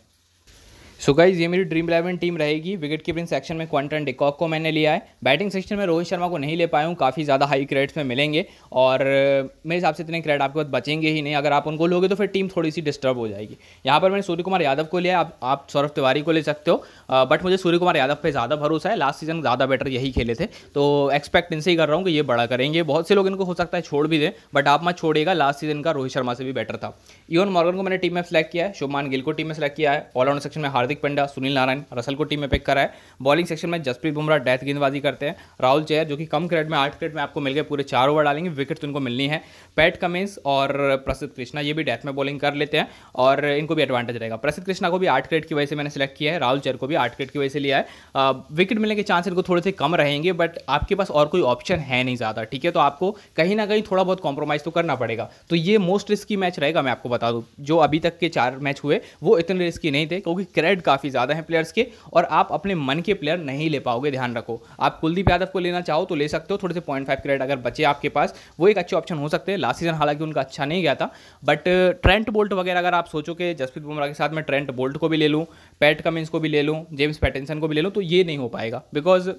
सो गाइज ये मेरी ड्रीम इलेवन टीम रहेगी विकेट कीपिंग सेक्शन में क्वांटन डिकॉक को मैंने लिया है बैटिंग सेक्शन में रोहित शर्मा को नहीं ले पाया हूँ काफ़ी ज़्यादा हाई क्रेड्स में मिलेंगे और मेरे हिसाब से इतने क्रेड आपके पास बचेंगे ही नहीं अगर आप उनको लोगे तो फिर टीम थोड़ी सी डिस्टर्ब हो जाएगी यहाँ पर मैंने सूर्य कुमार यादव को लिया आप, आप सौरभ तिवारी को ले सकते हो बट मुझे सूर्य कुमार यादव पर ज़्यादा भरोसा है लास्ट सीजन ज़्यादा बेटर यही खेले थे तो एक्सपेक्ट इनसे ही कर रहा हूँ कि ये बड़ा करेंगे बहुत से लोग इनको हो सकता है छोड़ भी दें बट आप मत छोड़ेगा लास्ट सीजन का रोहित शर्मा से भी बेटर था इवन मॉर्गन को मैंने टीम में सेलेक्ट किया है शुभमान गिल को टीम में सेलेक्ट किया है ऑलराउंड सेक्शन में हार हार्दिक पंड्या सुनील नारायण रसल को टीम में पिक करा है बॉलिंग सेक्शन में जसप्रीत बुमराह डेथ गेंदबाजी करते हैं राहुल चेयर जो कि कम क्रेड में आठ क्रेड में आपको मिल गए पूरे चार ओवर डालेंगे विकेट तो उनको मिलनी है पैट कमिंस और प्रसिद्ध कृष्णा ये भी डेथ में बॉलिंग कर लेते हैं और इनको भी एडवांटेज रहेगा प्रसिद्ध कृष्णा को भी आठ क्रेड की वजह से मैंने सेलेक्ट किया है राहुल चेयर को भी आठ क्रेड की वजह से लिया है विकेट मिलने के चांस इनको थोड़े से कम रहेंगे बट आपके पास और कोई ऑप्शन है नहीं ज़्यादा ठीक है तो आपको कहीं ना कहीं थोड़ा बहुत कॉम्प्रोमाइज़ तो करना पड़ेगा तो ये मोस्ट रिस्की मैच रहेगा मैं आपको बता दूँ जो अभी तक के चार मैच हुए वो इतने रिस्की नहीं थे क्योंकि क्रेड स्प्रेड काफ़ी ज़्यादा है प्लेयर्स के और आप अपने मन के प्लेयर नहीं ले पाओगे ध्यान रखो आप कुलदीप यादव को लेना चाहो तो ले सकते हो थोड़े से पॉइंट फाइव क्रेड अगर बचे आपके पास वो एक अच्छे ऑप्शन हो सकते हैं लास्ट सीजन हालांकि उनका अच्छा नहीं गया था बट ट्रेंट बोल्ट वगैरह अगर आप सोचो कि जसप्रीत बुमराह के साथ मैं ट्रेंट बोल्ट को भी ले लूँ पैट कमिंस को भी ले लूँ जेम्स पैटेंसन को भी ले लूँ तो ये नहीं हो पाएगा बिकॉज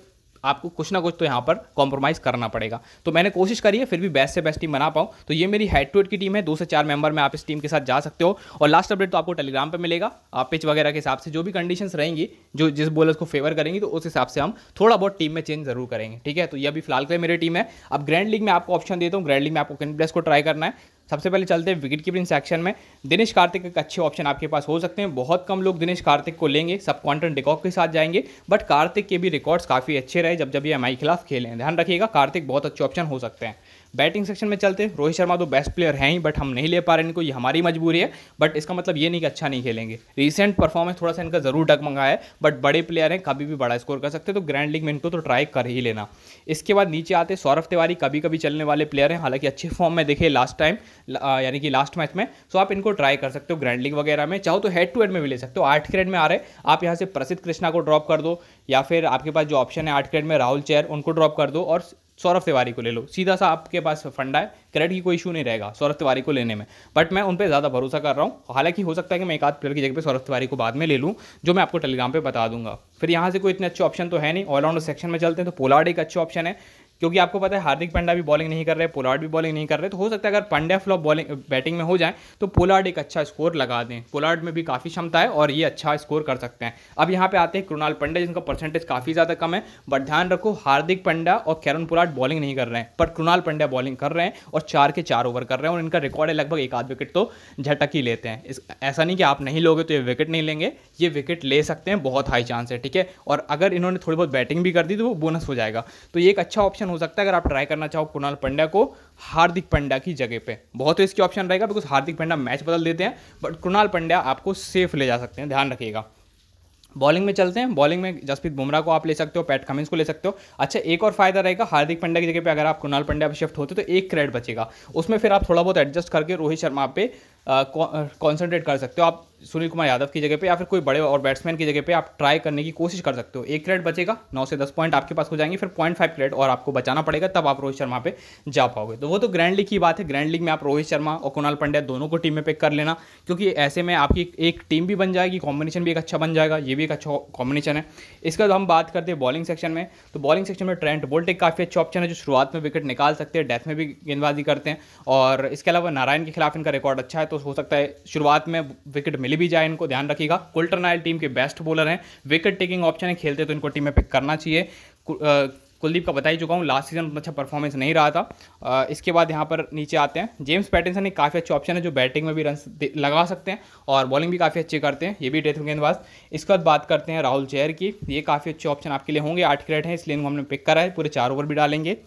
आपको कुछ ना कुछ तो यहाँ पर कॉम्प्रोमाइज़ करना पड़ेगा तो मैंने कोशिश करी है फिर भी बेस्ट से बेस्ट टीम बना पाऊँ तो ये मेरी हेड टू हेड की टीम है दो से चार मेंबर में आप इस टीम के साथ जा सकते हो और लास्ट अपडेट तो आपको टेलीग्राम पर मिलेगा आप पिच वगैरह के हिसाब से जो भी कंडीशन रहेंगी जो जिस बॉलर्स को फेवर करेंगी तो उस हिसाब से हम थोड़ा बहुत टीम में चेंज जरूर करेंगे ठीक है तो ये अभी फिलहाल के मेरी टीम है अब ग्रैंड लीग में आपको ऑप्शन देता हूँ ग्रैंड लीग में आपको किन प्लेस को ट्राई करना है सबसे पहले चलते हैं विकेट कीपिंग सेक्शन में दिनेश कार्तिक एक अच्छे ऑप्शन आपके पास हो सकते हैं बहुत कम लोग दिनेश कार्तिक को लेंगे सब क्वांटन डिकॉक के साथ जाएंगे बट कार्तिक के भी रिकॉर्ड्स काफ़ी अच्छे रहे जब जब ये एम खिलाफ खेलें ध्यान रखिएगा कार्तिक बहुत अच्छे ऑप्शन हो सकते हैं बैटिंग सेक्शन में चलते रोहित शर्मा तो बेस्ट प्लेयर हैं ही बट हम नहीं ले पा रहे इनको ये हमारी मजबूरी है बट इसका मतलब ये नहीं कि अच्छा नहीं खेलेंगे रिसेंट परफॉर्मेंस थोड़ा सा इनका ज़रूर डगमगा है बट बड़े प्लेयर हैं कभी भी बड़ा स्कोर कर सकते तो ग्रैंड लीग में इनको तो ट्राई कर ही लेना इसके बाद नीचे आते सौरभ तिवारी कभी कभी चलने वाले प्लेयर हैं हालांकि अच्छे फॉर्म में देखे लास्ट टाइम यानी कि लास्ट मैच में सो तो आप इनको ट्राई कर सकते हो ग्रैंड लीग वगैरह में चाहो तो हेड टू हेड में भी ले सकते हो आठ क्रेड में आ रहे आप यहाँ से प्रसिद्ध कृष्णा को ड्रॉप कर दो या फिर आपके पास जो ऑप्शन है आठ क्रेड में राहुल चेयर उनको ड्रॉप कर दो और सौरभ तिवारी को ले लो सीधा सा आपके पास फंडा है क्रेडिट की कोई इशू नहीं रहेगा सौरभ तिवारी को लेने में बट मैं उन पर ज़्यादा भरोसा कर रहा हूँ हालांकि हो सकता है कि मैं एक आध प्लेयर की जगह पर सौरभ तिवारी को बाद में ले लूँ जो मैं आपको टेलीग्राम पर बता दूंगा फिर यहाँ से कोई इतने अच्छे ऑप्शन तो है नहीं ऑलराउंडर सेक्शन में चलते हैं तो पोलार्ड एक अच्छा ऑप्शन है क्योंकि आपको पता है हार्दिक पांड्या भी बॉलिंग नहीं कर रहे पोलार्ड भी बॉलिंग नहीं कर रहे तो हो सकता है अगर पांड्या फ्लॉप बॉलिंग बैटिंग में हो जाए तो पोलार्ड एक अच्छा स्कोर लगा दें पोलार्ड में भी काफ़ी क्षमता है और ये अच्छा स्कोर कर सकते हैं अब यहाँ पे आते हैं कृणाल पंड्या जिनका परसेंटेज काफ़ी ज़्यादा कम है बट ध्यान रखो हार्दिक पंड्या और कैरन पोलार्ड बॉलिंग नहीं कर रहे हैं पर कृणाल पंड्या बॉलिंग कर रहे हैं और चार के चार ओवर कर रहे हैं और इनका रिकॉर्ड है लगभग एक आध विकेट तो झटक ही लेते हैं ऐसा नहीं कि आप नहीं लोगे तो ये विकेट नहीं लेंगे ये विकेट ले सकते हैं बहुत हाई चांस है ठीक है और अगर इन्होंने थोड़ी बहुत बैटिंग भी कर दी तो वो बोनस हो जाएगा तो ये एक अच्छा ऑप्शन ऑप्शन हो सकता है अगर आप ट्राई करना चाहो कुणाल पंड्या को हार्दिक पंड्या की जगह पे बहुत तो इसकी ऑप्शन रहेगा बिकॉज हार्दिक पंड्या मैच बदल देते हैं बट कुणाल पंड्या आपको सेफ ले जा सकते हैं ध्यान रखिएगा बॉलिंग में चलते हैं बॉलिंग में जसप्रीत बुमराह को आप ले सकते हो पैट कमिंस को ले सकते हो अच्छा एक और फायदा रहेगा हार्दिक पंड्या की जगह पे अगर आप कुणाल पंड्या पर शिफ्ट होते तो एक क्रेड बचेगा उसमें फिर आप थोड़ा बहुत एडजस्ट करके रोहित शर्मा पे कॉन्सेंट्रेट कर सकते हो आप सुनील कुमार यादव की जगह पे या फिर कोई बड़े और बैट्समैन की जगह पे आप ट्राई करने की कोशिश कर सकते हो एक क्रेड बचेगा नौ से दस पॉइंट आपके पास हो जाएंगे फिर पॉइंट फाइव क्रेड और आपको बचाना पड़ेगा तब आप रोहित शर्मा पे जा पाओगे तो वो तो ग्रैंड लीग की बात है ग्रैंड लीग में आप रोहित शर्मा और कुणाल पंड्या दोनों को टीम में पिक कर लेना क्योंकि ऐसे में आपकी एक टीम भी बन जाएगी कॉम्बिनेशन भी एक अच्छा बन जाएगा ये भी एक अच्छा कॉम्बिनेशन है इसका तो हम बात करते हैं बॉलिंग सेक्शन में तो बॉलिंग सेक्शन में ट्रेंट बोल्ट एक काफ़ी अच्छा ऑप्शन है जो शुरुआत में विकेट निकाल सकते हैं डेथ में भी गेंदबाजी करते हैं और इसके अलावा नारायण के खिलाफ इनका रिकॉर्ड अच्छा है तो हो सकता है शुरुआत में विकेट मिल भी जाए इनको ध्यान रखिएगा कुल्टर नायल टीम के बेस्ट बॉलर हैं विकेट टेकिंग ऑप्शन है खेलते तो इनको टीम में पिक करना चाहिए कुलदीप का बता ही चुका हूँ लास्ट सीजन अच्छा परफॉर्मेंस नहीं रहा था इसके बाद यहाँ पर नीचे आते हैं जेम्स पैटिनसन एक काफ़ी अच्छा ऑप्शन है जो बैटिंग में भी रन लगा सकते हैं और बॉलिंग भी काफ़ी अच्छी करते हैं ये भी डेथ गेंदबाज इसके बाद बात करते हैं राहुल चेयर की ये काफ़ी अच्छे ऑप्शन आपके लिए होंगे आठ क्रिकेट हैं इसलिए इनको हमने पिक करा है पूरे चार ओवर भी डालेंगे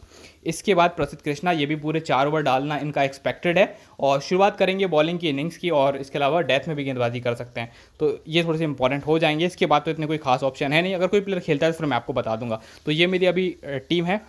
इसके बाद प्रसिद्ध कृष्णा ये भी पूरे चार ओवर डालना इनका एक्सपेक्टेड है और शुरुआत करेंगे बॉलिंग की इनिंग्स की और इसके अलावा डेथ में भी गेंदबाजी कर सकते हैं तो ये थोड़े से इंपॉर्टेंट हो जाएंगे इसके बाद तो इतने कोई खास ऑप्शन है नहीं अगर कोई प्लेयर खेलता है तो फिर मैं आपको बता दूंगा तो ये मेरी अभी टीम है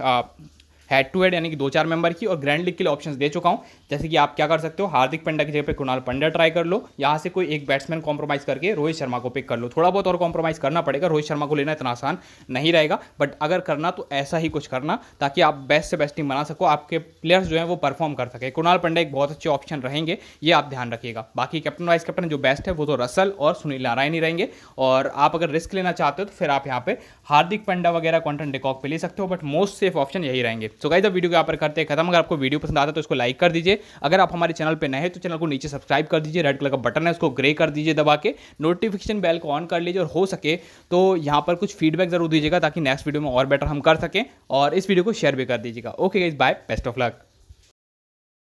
हेड टू हेड यानी कि दो चार मेंबर की और ग्रैंड लीग के लिए ऑप्शन दे चुका हूँ जैसे कि आप क्या कर सकते हो हार्दिक पंड्या की जगह पर कुणाल पंड्या ट्राई कर लो यहाँ से कोई एक बैट्समैन कॉम्प्रोमाइज करके रोहित शर्मा को पिक कर लो थोड़ा बहुत और कॉम्प्रोमाइज करना पड़ेगा रोहित शर्मा को लेना इतना आसान नहीं रहेगा बट अगर करना तो ऐसा ही कुछ करना ताकि आप बेस्ट से बेस्ट टीम बना सको आपके प्लेयर्स जो है वो परफॉर्म कर सके कुणाल पंड्या एक बहुत अच्छे ऑप्शन रहेंगे ये आप ध्यान रखिएगा बाकी कैप्टन वाइस कैप्टन जो बेस्ट है वो तो रसल और सुनील नारायण ही रहेंगे और आप अगर रिस्क लेना चाहते हो तो फिर आप यहाँ पे हार्दिक पंड्या वगैरह कॉन्टन डिकॉक पे ले सकते हो बट मोस्ट सेफ ऑप्शन यही रहेंगे सो गाइज वीडियो यहाँ पर करते हैं खत्म अगर आपको वीडियो पसंद आता तो इसको लाइक कर दीजिए अगर आप हमारे चैनल पर नए हैं तो चैनल को नीचे सब्सक्राइब कर दीजिए रेड कलर का बटन है उसको ग्रे कर दीजिए दबा के नोटिफिकेशन बेल को ऑन कर लीजिए और हो सके तो यहाँ पर कुछ फीडबैक जरूर दीजिएगा ताकि नेक्स्ट वीडियो में और बेटर हम कर सकें और इस वीडियो को शेयर भी कर दीजिएगा okay guys bye best of luck